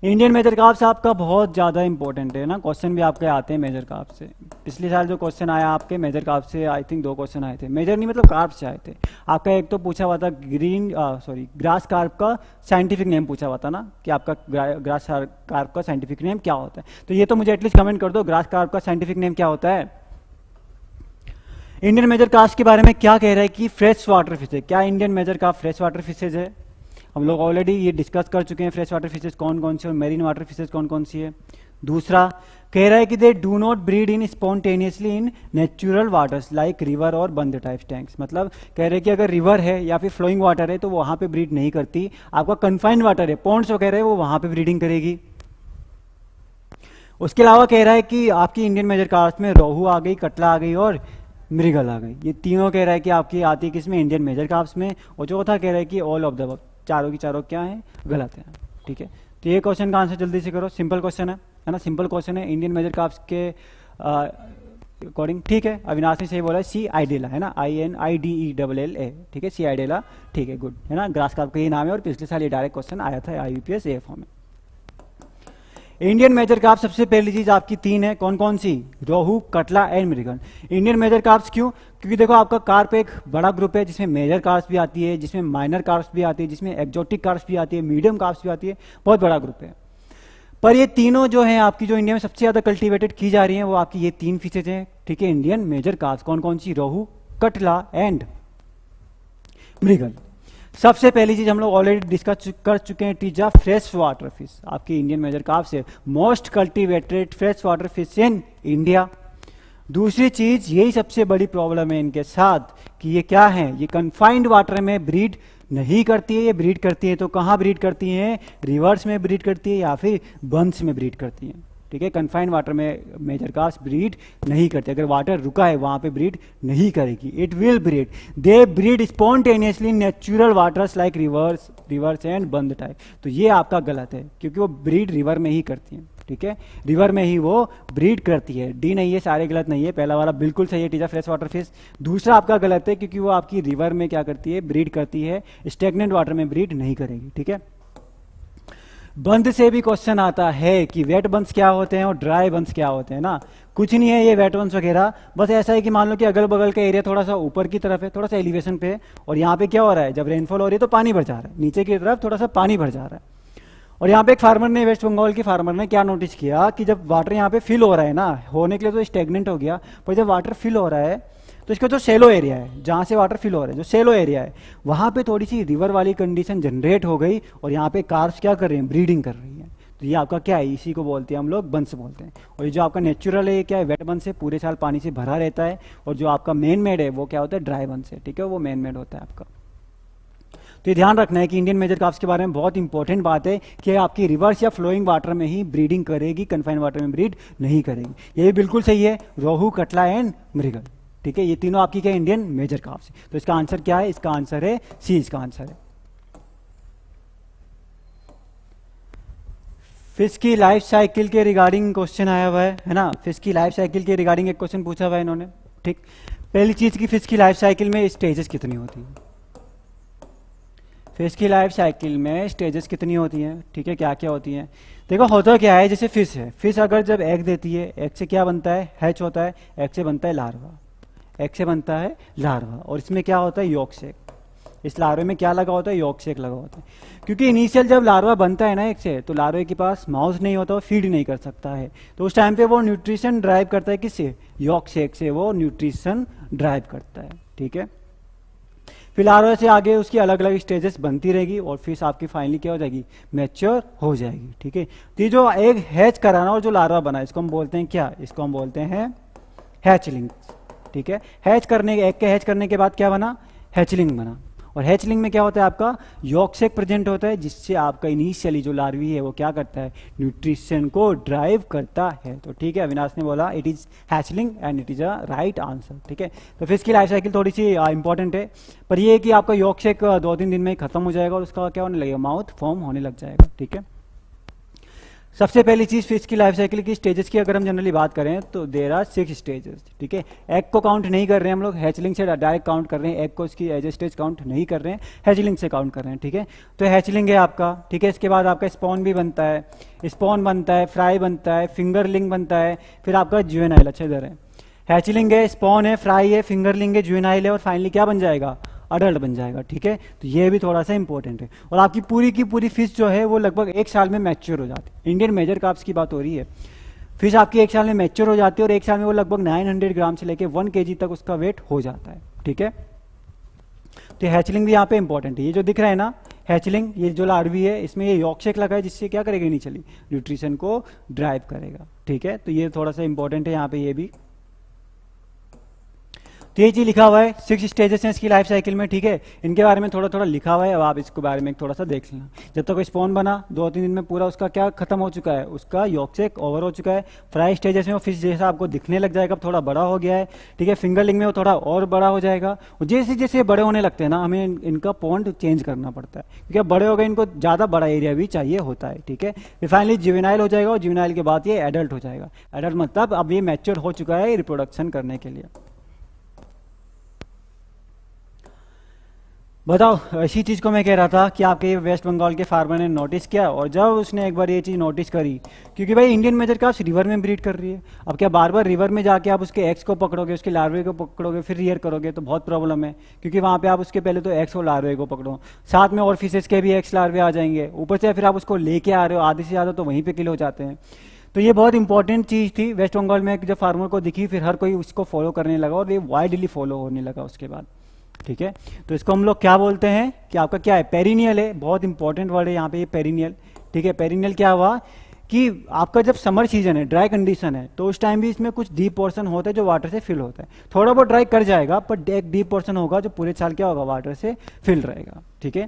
इंडियन मेजर आपसे आपका बहुत ज़्यादा इंपॉर्टेंट है ना क्वेश्चन भी आपके आते हैं मेजर का से पिछले साल जो क्वेश्चन आया आपके मेजर का से आई थिंक दो क्वेश्चन आए थे मेजर नहीं मतलब कार्प से आए थे आपका एक तो पूछा हुआ था ग्रीन सॉरी ग्रास कार्प का साइंटिफिक नेम पूछा हुआ था ना कि आपका ग्रास कार्प का साइंटिफिक नेम क्या होता है तो ये तो मुझे एटलीस्ट कमेंट कर दो ग्रास कार्प का साइंटिफिक नेम क्या होता है इंडियन मेजर कास्ट के बारे में क्या कह रहा है कि फ्रेश वाटर फिशेज क्या इंडियन मेजर का फ्रेश वाटर फिशेज है हम लोग ऑलरेडी ये डिस्कस कर चुके हैं फ्रेश वाटर फिशेज कौन कौन सी और मेरीन वाटर फिशेज कौन कौन सी है दूसरा कह रहा है कि they do not breed in spontaneously in natural waters like river और बंद टाइप टैंक्स मतलब कह रहे हैं कि अगर रिवर है या फिर फ्लोइंग वाटर है तो वहां पे ब्रीड नहीं करती आपका कन्फाइंड वाटर है पॉन्ड्स वगैरह है वो वहां पे ब्रीडिंग करेगी उसके अलावा कह रहा है कि आपकी इंडियन मेजर कास्ट में रोहू आ गई कटला आ गई और मृगल आ गई ये तीनों कह रहा है कि आपकी आती है किसमें इंडियन मेजर कास्ट में और चौथा कह रहा है कि ऑल ऑफ द चारों की चारों क्या है गलत है ठीक है तो ये क्वेश्चन का आंसर जल्दी से करो सिंपल क्वेश्चन है है ना सिंपल क्वेश्चन है इंडियन मेजर काप्स के अकॉर्डिंग ठीक है अविनाश ने सही बोला है सी आइडेला है ना I N I D E double L A ठीक है सी आइडेला ठीक है गुड है ना ग्रास काप का ये नाम है और पिछले साल ये डायरेक्ट क्वेश्चन आया था I U P S A form में इंडियन मेजर कार्प सबसे पहली चीज आपकी तीन है कौन कौन सी rohu catla and mrigal Indian major carps क्यों क्योंकि देखो आपका कार्प एक बड़ा ग्रुप है जिसमें मेजर कार्प्स भी आती है जिसमें माइनर कार्प्स भी आती है जिसमें एक्जोटिक कार्प्स भी आती है मीडियम कार्प्स भी आती है बहुत बड़ा ग्रुप है पर ये तीनों जो है आपकी जो इंडिया में सबसे ज्यादा कल्टिवेटेड की जा रही है वो आपकी ये तीन फीसेज है ठीक है इंडियन मेजर कार्प कौन कौन सी रोहू कटला एंड मृगल सबसे पहली चीज हम लोग ऑलरेडी डिस्कस कर चुके हैं टीज ऑफ फ्रेश वाटर फिश आपकी इंडियन मेजर काफ से most cultivated fresh water fish in India दूसरी चीज यही सबसे बड़ी प्रॉब्लम है इनके साथ कि ये क्या है ये कन्फाइंड वाटर में ब्रीड नहीं करती है ये ब्रीड करती है तो कहाँ ब्रीड करती है रिवर्स में ब्रीड करती है या फिर बंस में ब्रीड करती है ठीक है कन्फाइंड वाटर में मेजर कास्ट ब्रीड नहीं करते अगर वाटर रुका है वहां पे ब्रीड नहीं करेगी it will breed they breed spontaneously natural waters like rivers rivers and bund type तो ये आपका गलत है क्योंकि वो ब्रीड रिवर में ही करती हैं ठीक है रिवर में ही वो ब्रीड करती है डी नहीं है सारे गलत नहीं है पहला वाला बिल्कुल सही है टीजा फ्रेश वाटर फिश दूसरा आपका गलत है क्योंकि वो आपकी रिवर में क्या करती है ब्रीड करती है स्टेगनेंट वाटर में ब्रीड नहीं करेगी ठीक है बंद से भी क्वेश्चन आता है कि वेट बंस क्या होते हैं और ड्राई बंस क्या होते हैं ना कुछ नहीं है ये वेट बंस वगैरह बस ऐसा है कि मान लो कि अगल बगल का एरिया थोड़ा सा ऊपर की तरफ है थोड़ा सा एलिवेशन पे है और यहाँ पे क्या हो रहा है जब रेनफॉल हो रही है तो पानी भर जा रहा है नीचे की तरफ थोड़ा सा पानी भर जा रहा है और यहाँ पे एक फार्मर ने वेस्ट बंगाल के फार्मर ने क्या नोटिस किया कि जब वाटर यहाँ पे फिल हो रहा है ना होने के लिए तो स्टेगनेंट हो गया पर जब वाटर फिल हो रहा है तो इसका जो सेलो एरिया है जहाँ से वाटर फिल हो रहा है जो सेलो एरिया है वहां पे थोड़ी सी रिवर वाली कंडीशन जनरेट हो गई और यहाँ पे कार्स क्या कर रहे हैं ब्रीडिंग कर रही है तो ये आपका क्या है इसी को बोलते हैं हम लोग बंस बोलते हैं और ये जो आपका नेचुरल है क्या है वेट बंस है पूरे साल पानी से भरा रहता है और जो आपका मेन मेड है वो क्या होता है ड्राई बंस है ठीक है वो मेन मेड होता है आपका तो ये ध्यान रखना है कि इंडियन मेजर काफ्स के बारे में बहुत इंपॉर्टेंट बात है कि आपकी रिवर्स या फ्लोइंग वाटर में ही ब्रीडिंग करेगी कन्फाइन वाटर में ब्रीड नहीं करेगी ये बिल्कुल सही है रोहू कटला एंड मृगल ठीक है ये तीनों आपकी क्या इंडियन मेजर काफ्स तो इसका आंसर क्या है इसका आंसर है सी इसका आंसर है फिश की लाइफ साइकिल के रिगार्डिंग क्वेश्चन आया हुआ है है ना फिश की लाइफ साइकिल के रिगार्डिंग एक क्वेश्चन पूछा हुआ है इन्होंने ठीक पहली चीज की फिश की लाइफ साइकिल में स्टेजेस कितनी होती है फिश की लाइफ साइकिल में स्टेजेस कितनी होती हैं ठीक है क्या क्या होती हैं देखो होता क्या है जैसे फिश है फिश अगर जब एग देती है एग से क्या बनता है हैच होता है एग से बनता है लार्वा एग से बनता है लार्वा और इसमें क्या होता है योक सेक इस लार्वे में क्या लगा होता है योक सेक लगा होता है क्योंकि इनिशियल जब लार्वा बनता है ना एक से तो लार्वे के पास माउस नहीं होता वो फीड नहीं कर सकता है तो उस टाइम पे वो न्यूट्रिशन ड्राइव करता है किससे योक सेक से वो न्यूट्रिशन ड्राइव करता है ठीक है फिर लार्वा से आगे उसकी अलग अलग स्टेजेस बनती रहेगी और फिर आपकी फाइनली क्या हो जाएगी मैच्योर हो जाएगी ठीक है तो जो एग हैच कराना और जो लार्वा बना इसको हम बोलते हैं क्या इसको हम बोलते हैं हैचलिंग ठीक है हैच करने एग के हैच करने के बाद क्या बना हैचलिंग बना और हैचलिंग में क्या होता है आपका यॉक्सेक प्रेजेंट होता है जिससे आपका इनिशियली जो लार्वी है वो क्या करता है न्यूट्रिशन को ड्राइव करता है तो ठीक है अविनाश ने बोला it is hatchling and it is a right answer ठीक है तो फिर इसकी लाइफ साइकिल थोड़ी सी इंपॉर्टेंट है पर यह है कि आपका यॉक्सेक दो तीन दिन में खत्म हो जाएगा और उसका क्या होने लगेगा माउथ फॉर्म होने लग जाएगा ठीक है सबसे पहली चीज़ फिश की लाइफ साइकिल की स्टेजेस की अगर हम जनरली बात करें तो देर आर सिक्स स्टेजेस ठीक है एग को काउंट नहीं कर रहे हैं हम लोग हैचलिंग से डायरेक्ट काउंट कर रहे हैं एग को इसकी एज स्टेज काउंट नहीं कर रहे हैं हैचलिंग से काउंट कर रहे हैं ठीक है तो हैचलिंग है आपका ठीक है इसके बाद आपका स्पॉन भी बनता है स्पॉन बनता है फ्राई बनता है फिंगरलिंग बनता है फिर आपका ज्यूएनाइल अच्छा इधर है हैचलिंग है स्पॉन है फ्राई है फिंगरलिंग है ज्यूएनाइल है और फाइनली क्या बन जाएगा अडल्ट बन जाएगा ठीक है तो ये भी थोड़ा सा इंपॉर्टेंट है और आपकी पूरी की पूरी फिश जो है वो लगभग एक साल में मैच्योर हो जाती है इंडियन मेजर काप्स की बात हो रही है फिश आपकी एक साल में मैच्योर हो जाती है और एक साल में वो लगभग 900 ग्राम से लेके 1 केजी तक उसका वेट हो जाता है ठीक है तो हैचलिंग भी यहाँ पे इंपॉर्टेंट है ये जो दिख रहा है ना हैचलिंग ये जो लार्वी है इसमें ये यॉकशेक लगा है जिससे क्या करेगा नीचे न्यूट्रिशन को ड्राइव करेगा ठीक है तो ये थोड़ा सा इंपॉर्टेंट है यहाँ पे ये भी तो ये चीज लिखा हुआ है सिक्स स्टेजेस हैं इसकी लाइफ साइकिल में ठीक है इनके बारे में थोड़ा थोड़ा लिखा हुआ है अब आप इसके बारे में थोड़ा सा देख लेना जब तक तो स्पॉन बना दो तीन दिन में पूरा उसका क्या खत्म हो चुका है उसका योकसेक ओवर हो चुका है फ्राई स्टेजेस में वो फिश जैसा आपको दिखने लग जाएगा थोड़ा बड़ा हो गया है ठीक है फिंगरलिंग में वो थोड़ा और बड़ा हो जाएगा और जैसे जैसे बड़े होने लगते हैं ना हमें इनका पॉन्ड चेंज करना पड़ता है क्योंकि बड़े हो गए इनको ज़्यादा बड़ा एरिया भी चाहिए होता है ठीक है फिर फाइनली जिविनाइल हो जाएगा और जीवनाइल के बाद ये एडल्ट हो जाएगा एडल्ट मतलब अब ये मैच्योर हो चुका है रिप्रोडक्शन करने के लिए बताओ इसी चीज़ को मैं कह रहा था कि आपके वेस्ट बंगाल के फार्मर ने नोटिस किया और जब उसने एक बार ये चीज़ नोटिस करी क्योंकि भाई इंडियन मेजर का रिवर में ब्रीड कर रही है अब क्या बार बार रिवर में जाके आप उसके एक्स को पकड़ोगे उसके लार्वे को पकड़ोगे फिर रियर करोगे तो बहुत प्रॉब्लम है क्योंकि वहाँ पर आप उसके पहले तो एक्स और लार्वे को पकड़ो साथ में और फिशेज के भी एक्स लार्वे आ जाएंगे ऊपर से फिर आप उसको लेके आ रहे हो आधे से ज़्यादा तो वहीं पर किल हो जाते हैं तो ये बहुत इंपॉर्टेंट चीज़ थी वेस्ट बंगाल में जब फार्मर को दिखी फिर हर कोई उसको फॉलो करने लगा और ये वाइडली फॉलो होने लगा उसके बाद ठीक है तो इसको हम लोग क्या बोलते हैं कि आपका क्या है पेरिनियल है बहुत इंपॉर्टेंट वर्ड है यहाँ पे ये पेरिनियल ठीक है पेरिनियल क्या हुआ कि आपका जब समर सीजन है ड्राई कंडीशन है तो उस टाइम भी इसमें कुछ डीप पोर्सन होता है जो वाटर से फिल होता है थोड़ा बहुत ड्राई कर जाएगा पर एक डीप पोर्सन होगा जो पूरे साल क्या होगा वाटर से फिल रहेगा ठीक है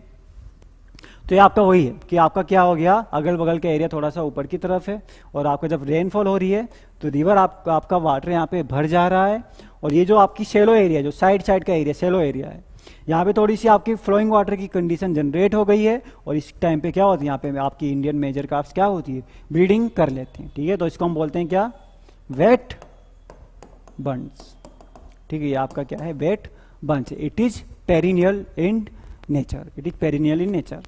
तो ये आपका वही है कि आपका क्या हो गया अगल बगल का एरिया थोड़ा सा ऊपर की तरफ है और आपका जब रेनफॉल हो रही है तो रिवर आप, आपका वाटर यहाँ पे भर जा रहा है और ये जो आपकी शेलो एरिया जो साइड साइड का एरिया सेलो एरिया है यहाँ पे थोड़ी सी आपकी फ्लोइंग वाटर की कंडीशन जनरेट हो गई है और इस टाइम पे क्या होती है यहाँ पे आपकी इंडियन मेजर क्राफ्ट क्या होती है ब्रीडिंग कर लेते हैं ठीक है तो इसको हम बोलते हैं क्या वेट बंस ठीक है ये आपका क्या है wet bunds it is perennial in nature it is perennial in nature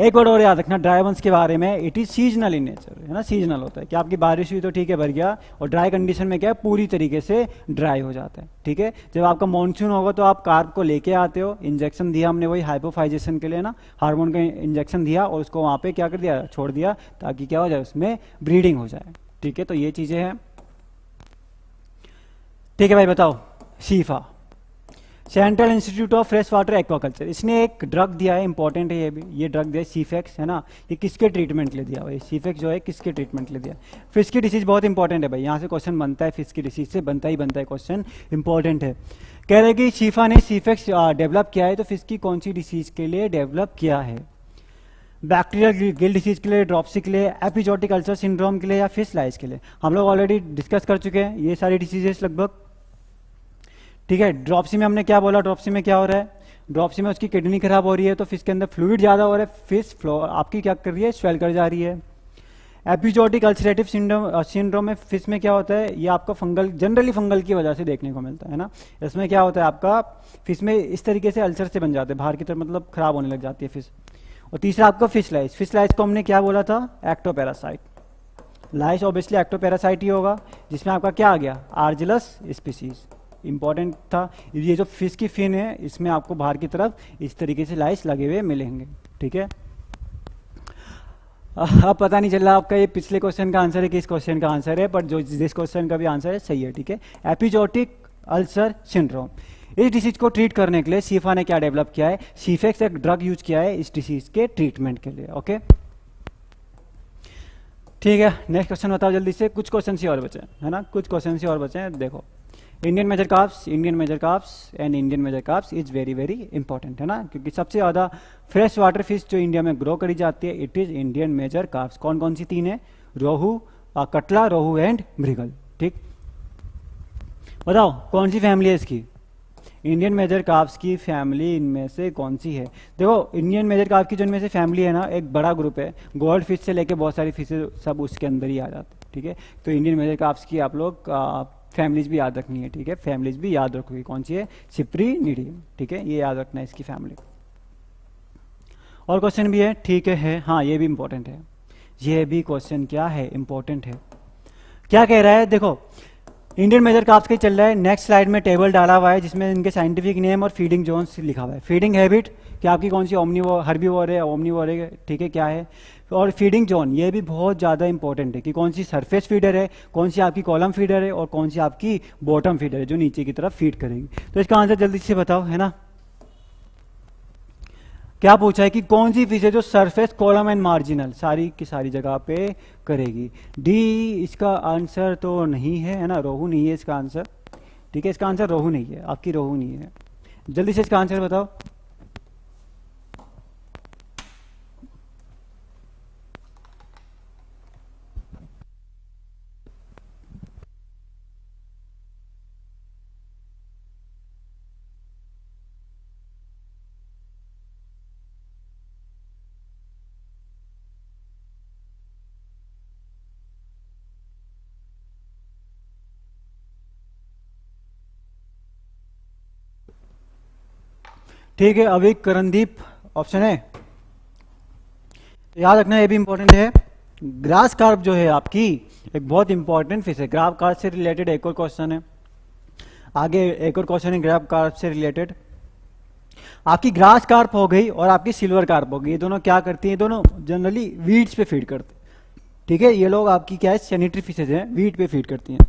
एक बार और याद रखना ड्राई वंस के बारे में it is seasonal in nature है ना सीजनल होता है कि आपकी बारिश हुई तो ठीक है भर गया और ड्राई कंडीशन में क्या है पूरी तरीके से ड्राई हो जाता है ठीक है जब आपका मानसून होगा तो आप कार्ब को लेके आते हो इंजेक्शन दिया हमने वही हाइपोफाइजेशन के लिए ना हार्मोन का इंजेक्शन दिया और उसको वहां पर क्या कर दिया छोड़ दिया ताकि क्या हो जाए उसमें ब्रीडिंग हो जाए ठीक है तो ये चीज़ें हैं ठीक है भाई बताओ CIFA central institute of fresh water aquaculture इसने एक ड्रग दिया है इंपॉर्टेंट है ये भी ये ड्रग दिया है सीफेक्स है ना ये किसके ट्रीटमेंट ले दिया भाई सीफेक्स जो है किसके ट्रीटमेंट ले दिया फिश की डिसीज बहुत इंपॉर्टेंट है भाई यहाँ से क्वेश्चन बनता है फिश की डिसीज से बनता ही बनता है क्वेश्चन इंपॉर्टेंट है कह रहे कि शीफा ने सीफेक्स डेवलप किया है तो फिश की कौन सी डिसीज के लिए डेवलप किया है बैक्टीरियल गिल डिसीज के लिए ड्रॉपसी के लिए एपिजोटिक अल्सर सिंड्रोम के लिए या फिश लाइज के लिए हम लोग ऑलरेडी डिस्कस कर चुके हैं ये सारी डिसीजेस लगभग ठीक है ड्रॉपसी में हमने क्या बोला ड्रॉपसी में क्या हो रहा है ड्रॉपसी में उसकी किडनी खराब हो रही है तो फिश के अंदर फ्लूड ज़्यादा हो रहा है फिश फ्लो आपकी क्या कर रही है स्वेल कर जा रही है एपिजोटिक अल्सरेटिव सिंड्रोम सिंड्रोम में फिश में क्या होता है ये आपका फंगल जनरली फंगल की वजह से देखने को मिलता है ना इसमें क्या होता है आपका फिश में इस तरीके से अल्सर से बन जाते हैं बाहर की तरफ मतलब खराब होने लग जाती है फिश और तीसरा आपका फिश लाइस फिश लाइस को हमने क्या बोला था एक्टोपैरासाइट लाइस ऑब्वियसली एक्टोपैरासाइट ही होगा जिसमें आपका क्या आ गया आर्जिलस स्पीसीज़ इम्पॉर्टेंट था ये जो फिश की फिन है इसमें आपको बाहर की तरफ इस तरीके से लाइस लगे हुए मिलेंगे ठीक है अब पता नहीं चल रहा आपका ये पिछले क्वेश्चन का आंसर है कि इस क्वेश्चन का आंसर है बट जो जिस क्वेश्चन का भी आंसर है सही है ठीक है एपिजोटिक अल्सर सिंड्रोम इस डिसीज को ट्रीट करने के लिए सीफा ने क्या डेवलप किया है सीफेक्स एक ड्रग यूज किया है इस डिसीज के ट्रीटमेंट के लिए ओके ठीक है नेक्स्ट क्वेश्चन बताओ जल्दी से कुछ क्वेश्चन ही और बचे है ना कुछ क्वेश्चन ही और बचे हैं देखो Indian major carps Indian major carps and Indian major carps is very very important है ना क्योंकि सबसे ज़्यादा फ्रेश वाटर फिश जो इंडिया में ग्रो करी जाती है इट इज इंडियन मेजर काप्स कौन कौन सी तीन है रोहू कटला रोहू एंड मृगल ठीक बताओ कौन सी फैमिली है इसकी इंडियन मेजर काप्स की फैमिली इनमें से कौन सी है देखो इंडियन मेजर काप्स की जो इनमें से फैमिली है ना एक बड़ा ग्रुप है गोल्ड फिश से लेके बहुत सारी फिशेज सब उसके अंदर ही आ जाते हैं ठीक है तो इंडियन मेजर काप्स की आप लोग फैमिलीज भी याद रखनी है ठीक है फैमिलीज भी याद रखोगी कौन सी है सिप्री निडी ठीक है ये याद रखना है इसकी फैमिली और क्वेश्चन भी है ठीक है हाँ ये भी इंपॉर्टेंट है ये भी क्वेश्चन क्या है इंपॉर्टेंट है क्या कह रहा है देखो इंडियन मेजर काफ्स का चल रहा है नेक्स्ट स्लाइड में टेबल डाला हुआ है जिसमें इनके साइंटिफिक नेम और फीडिंग जोन्स लिखा हुआ है फीडिंग हैबिट कि आपकी कौन सी ओमनी हर्बी वॉर है ओमनी वॉर है ठीक है क्या है और फीडिंग जोन ये भी बहुत ज़्यादा इंपॉर्टेंट है कि कौन सी सरफेस फीडर है कौन सी आपकी कॉलम फीडर है और कौन सी आपकी बॉटम फीडर है जो नीचे की तरफ फीड करेंगे तो इसका आंसर जल्दी से बताओ है ना क्या पूछा है कि कौन सी फिश है जो सरफेस कॉलम एंड मार्जिनल सारी की सारी जगह पे करेगी डी इसका आंसर तो नहीं है है ना रोहू नहीं है इसका आंसर ठीक है इसका आंसर रोहू नहीं है आपकी रोहू नहीं है जल्दी से इसका आंसर बताओ ठीक है अभी करणदीप ऑप्शन है तो याद रखना ये भी इंपॉर्टेंट है ग्रास कार्प जो है आपकी एक बहुत इंपॉर्टेंट फिश है ग्राफ कार्प से रिलेटेड एक और क्वेश्चन है आगे एक और क्वेश्चन है ग्राफ कार्प से रिलेटेड आपकी ग्रास कार्प हो गई और आपकी सिल्वर कार्प हो गई ये दोनों क्या करती है दोनों जनरली वीड्स पे फीड करते ठीक है ये लोग आपकी क्या है सैनिटरी फिशेज हैं वीट पे फीड करती हैं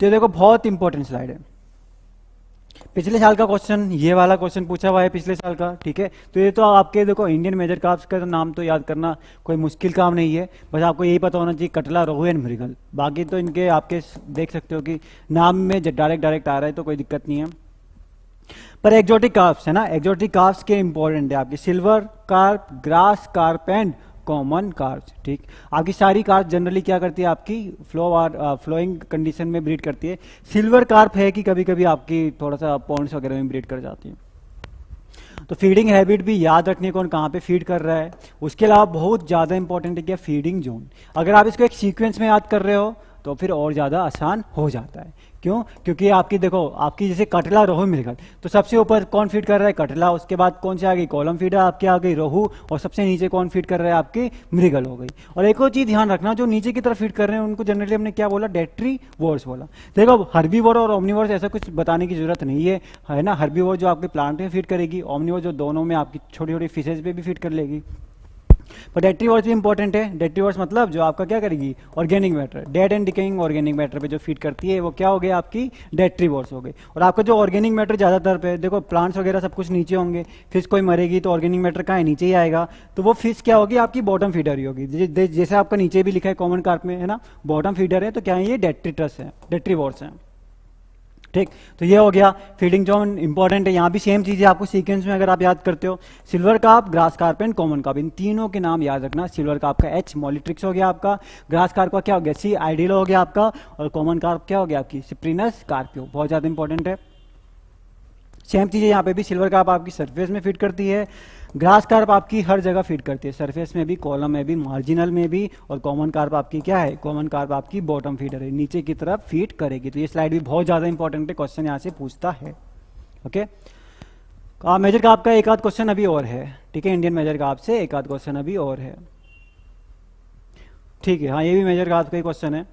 तो देखो बहुत इंपॉर्टेंट स्लाइड है पिछले साल का क्वेश्चन ये वाला क्वेश्चन पूछा हुआ है पिछले साल का ठीक है तो ये तो आपके देखो इंडियन मेजर क्राफ्ट का तो नाम तो याद करना कोई मुश्किल काम नहीं है बस आपको यही पता होना चाहिए कटला रोहू एंड मृगल बाकी तो इनके आपके देख सकते हो कि नाम में डायरेक्ट डायरेक्ट आ रहा है तो कोई दिक्कत नहीं है पर एक्जोटिक काफ्स है ना एक्जोटिक काफ्स के इंपॉर्टेंट है आपके silver carp grass carp and common carps ठीक आपकी सारी कार्स जनरली क्या करती है आपकी फ्लो और फ्लोइंग कंडीशन में ब्रीड करती है सिल्वर कार्प है कि कभी कभी आपकी थोड़ा सा पॉइंट्स वगैरह में ब्रीड कर जाती है तो फीडिंग हैबिट भी याद रखने कौन कहाँ पे फीड कर रहा है उसके अलावा बहुत ज़्यादा इंपॉर्टेंट है क्या फीडिंग जोन अगर आप इसको एक सीक्वेंस में याद कर रहे हो तो फिर और ज़्यादा आसान हो जाता है क्यों क्योंकि आपकी देखो आपकी जैसे कटला रोहू मृगल तो सबसे ऊपर कौन फीड कर रहा है कटला उसके बाद कौन सी आ गई कॉलम फीड है आपकी आ गई रोहू और सबसे नीचे कौन फीड कर रहा है आपकी मृगल हो गई और एक और चीज़ ध्यान रखना जो नीचे की तरफ फीड कर रहे हैं उनको जनरली हमने क्या बोला डेट्री वर्स बोला देखो हर्बी और ओमनीवर्स ऐसा कुछ बताने की जरूरत नहीं है है ना हर्बी जो आपके प्लांट में फीड करेगी ओमनीवर जो दोनों में आपकी छोटी छोटी फिशेज पे भी फीड कर लेगी पर तो भी इंपॉर्टेंट है डेट्री मतलब जो आपका क्या करेगी organic matter dead and decaying organic matter पे जो फीड करती है वो क्या हो गया आपकी डेट्री वर्ड्स हो गई और आपका जो ऑर्गेनिक मैटर ज़्यादातर पे देखो प्लांट्स वगैरह सब कुछ नीचे होंगे फिश कोई मरेगी तो ऑर्गेनिक मैटर कहाँ नीचे ही आएगा तो वो फिश क्या होगी आपकी बॉटम फीडर ही होगी जैसे आपका नीचे भी लिखा है कॉमन कार्प में है ना बॉटम फीडर है तो क्या है ये डेट्री है डेट्री है ठीक तो ये हो गया फीडिंग जोन इंपॉर्टेंट है यहाँ भी सेम चीज़ है आपको सीक्वेंस में अगर आप याद करते हो silver carp grass carp and common carp इन तीनों के नाम याद रखना सिल्वर काप का एच मोलिट्रिक्स हो गया आपका ग्रास कार्प का क्या हो गया सी आइडियल हो गया आपका और कॉमन कार्प क्या हो गया आपकी सिप्रीनस कार्पियो बहुत ज़्यादा इंपॉर्टेंट है सेम चीज़ यहाँ पे भी सिल्वर कार्प आपकी सरफेस में फिट करती है ग्रास कार्प आपकी हर जगह फिट करती है सरफेस में भी कॉलम में भी मार्जिनल में भी और कॉमन कार्प आपकी क्या है कॉमन कार्प आपकी बॉटम फीडर है नीचे की तरफ फिट करेगी तो ये स्लाइड भी बहुत ज़्यादा इंपॉर्टेंट है क्वेश्चन यहाँ से पूछता है ओके मेजर का आपका एक आध क्वेश्चन अभी और है ठीक है इंडियन मेजर का आपसे एक आध क्वेश्चन अभी और है ठीक है हाँ ये भी मेजर का आपका ही क्वेश्चन है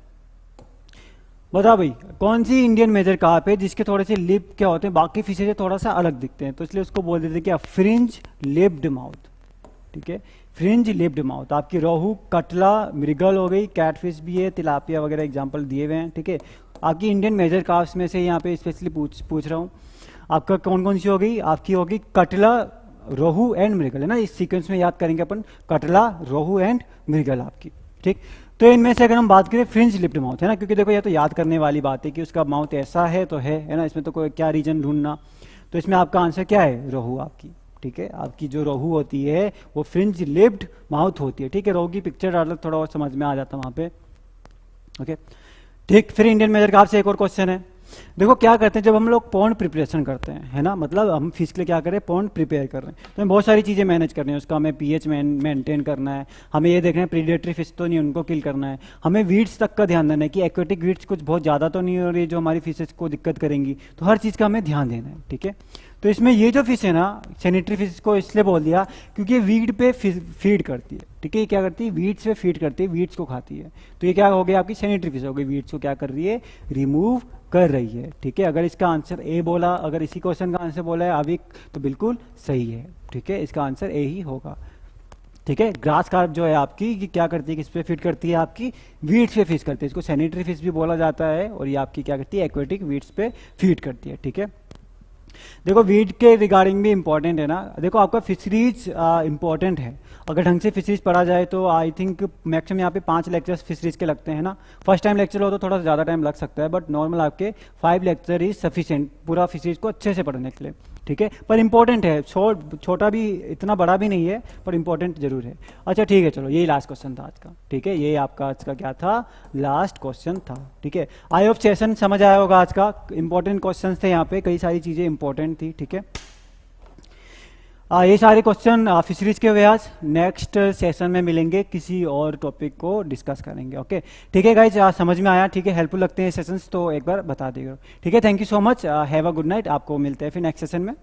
बता भाई कौन सी इंडियन मेजर कहाँ पे जिसके थोड़े से लिप क्या होते हैं बाकी फिशे से थोड़ा सा अलग दिखते हैं तो इसलिए उसको बोल देते क्या फ्रिंज लिप्ड माउथ ठीक है फ्रिंज लिप्ड माउथ आपकी रोहू कटला मृगल हो गई कैटफिश भी है तिलापिया वगैरह एग्जाम्पल दिए हुए हैं ठीक है आपकी इंडियन मेजर काफ्स में से यहाँ पे स्पेशली पूछ पूछ रहा हूँ आपका कौन कौन सी होगी आपकी होगी कटला रोहू एंड मृगल है ना इस सीक्वेंस में याद करेंगे अपन कटला रोहू एंड मृगल आपकी ठीक तो इनमें से अगर हम बात करें फ्रिंज लिप्ड माउथ है ना क्योंकि देखो यह तो याद करने वाली बात है कि उसका माउथ ऐसा है तो है है ना इसमें तो कोई क्या रीजन ढूंढना तो इसमें आपका आंसर क्या है रोहू आपकी ठीक है आपकी जो रोहू होती है वो फ्रिंज लिप्ड माउथ होती है ठीक है रोहू की पिक्चर डाल थोड़ा और समझ में आ जाता वहां पे ओके ठीक फिर इंडियन मेजर का आपसे एक और क्वेश्चन है देखो क्या करते हैं जब हम लोग पॉन्ड प्रिपरेशन करते हैं है ना मतलब हम फिश के लिए क्या करें पॉन्ड प्रिपेयर कर रहे हैं तो हमें बहुत सारी चीज़ें मैनेज करनी है उसका हमें पीएच मेंटेन करना है हमें ये देखना है प्रीडेटरी फिश तो नहीं उनको किल करना है हमें वीड्स तक का ध्यान देना है कि एक्वेटिक वीड्स कुछ बहुत ज़्यादा तो नहीं हो रही जो हमारी फिशेज को दिक्कत करेंगी तो हर चीज़ का हमें ध्यान देना है ठीक है तो इसमें ये जो फिश है ना सैनिटरी फिश को इसलिए बोल दिया क्योंकि वीड पे फीड करती है ठीक है ये क्या करती है वीड्स पे फीड करती है वीड्स को खाती है तो ये क्या हो गया आपकी सैनिटरी फिश हो गई वीड्स को क्या कर रही है रिमूव कर रही है ठीक है अगर इसका आंसर ए बोला अगर इसी क्वेश्चन का आंसर बोला है अभी तो बिल्कुल सही है ठीक है इसका आंसर ए ही होगा ठीक है ग्रास कार्प जो है आपकी कि क्या करती है किस पे फिट करती है आपकी वीड्स पे फिश करती है इसको सैनिटरी फिश भी बोला जाता है और ये आपकी क्या करती है एक्वेटिक वीट्स पे फीड करती है ठीक है देखो वीट के रिगार्डिंग भी इम्पोर्टेंट है ना देखो आपका फिशरीज इम्पोर्टेंट है अगर ढंग से फिशरीज पढ़ा जाए तो आई थिंक मैक्सिमम यहाँ पे पांच लेक्चर्स फिशरीज के लगते हैं ना फर्स्ट टाइम लेक्चर हो तो थोड़ा ज़्यादा टाइम लग सकता है बट नॉर्मल आपके फाइव लेक्चर इज सफिशेंट पूरा फिशरीज को अच्छे से पढ़ने के लिए ठीक है पर इंपॉर्टेंट है छो, छोटा भी इतना बड़ा भी नहीं है पर इंपॉर्टेंट जरूर है अच्छा ठीक है चलो यही लास्ट क्वेश्चन था आज का ठीक है ये आपका आज का क्या था लास्ट क्वेश्चन था ठीक है आई होप सेशन समझ आया होगा आज का इंपॉर्टेंट क्वेश्चन थे यहाँ पे कई सारी चीज़ें इंपॉर्टेंट थी ठीक है आ, ये सारे क्वेश्चन फिशरीज के व्यास नेक्स्ट सेशन में मिलेंगे किसी और टॉपिक को डिस्कस करेंगे ओके ठीक है गाइज समझ में आया ठीक है हेल्पफुल लगते हैं सेशंस तो एक बार बता देगा ठीक है thank you so much have a good night आपको मिलते हैं फिर नेक्स्ट सेशन में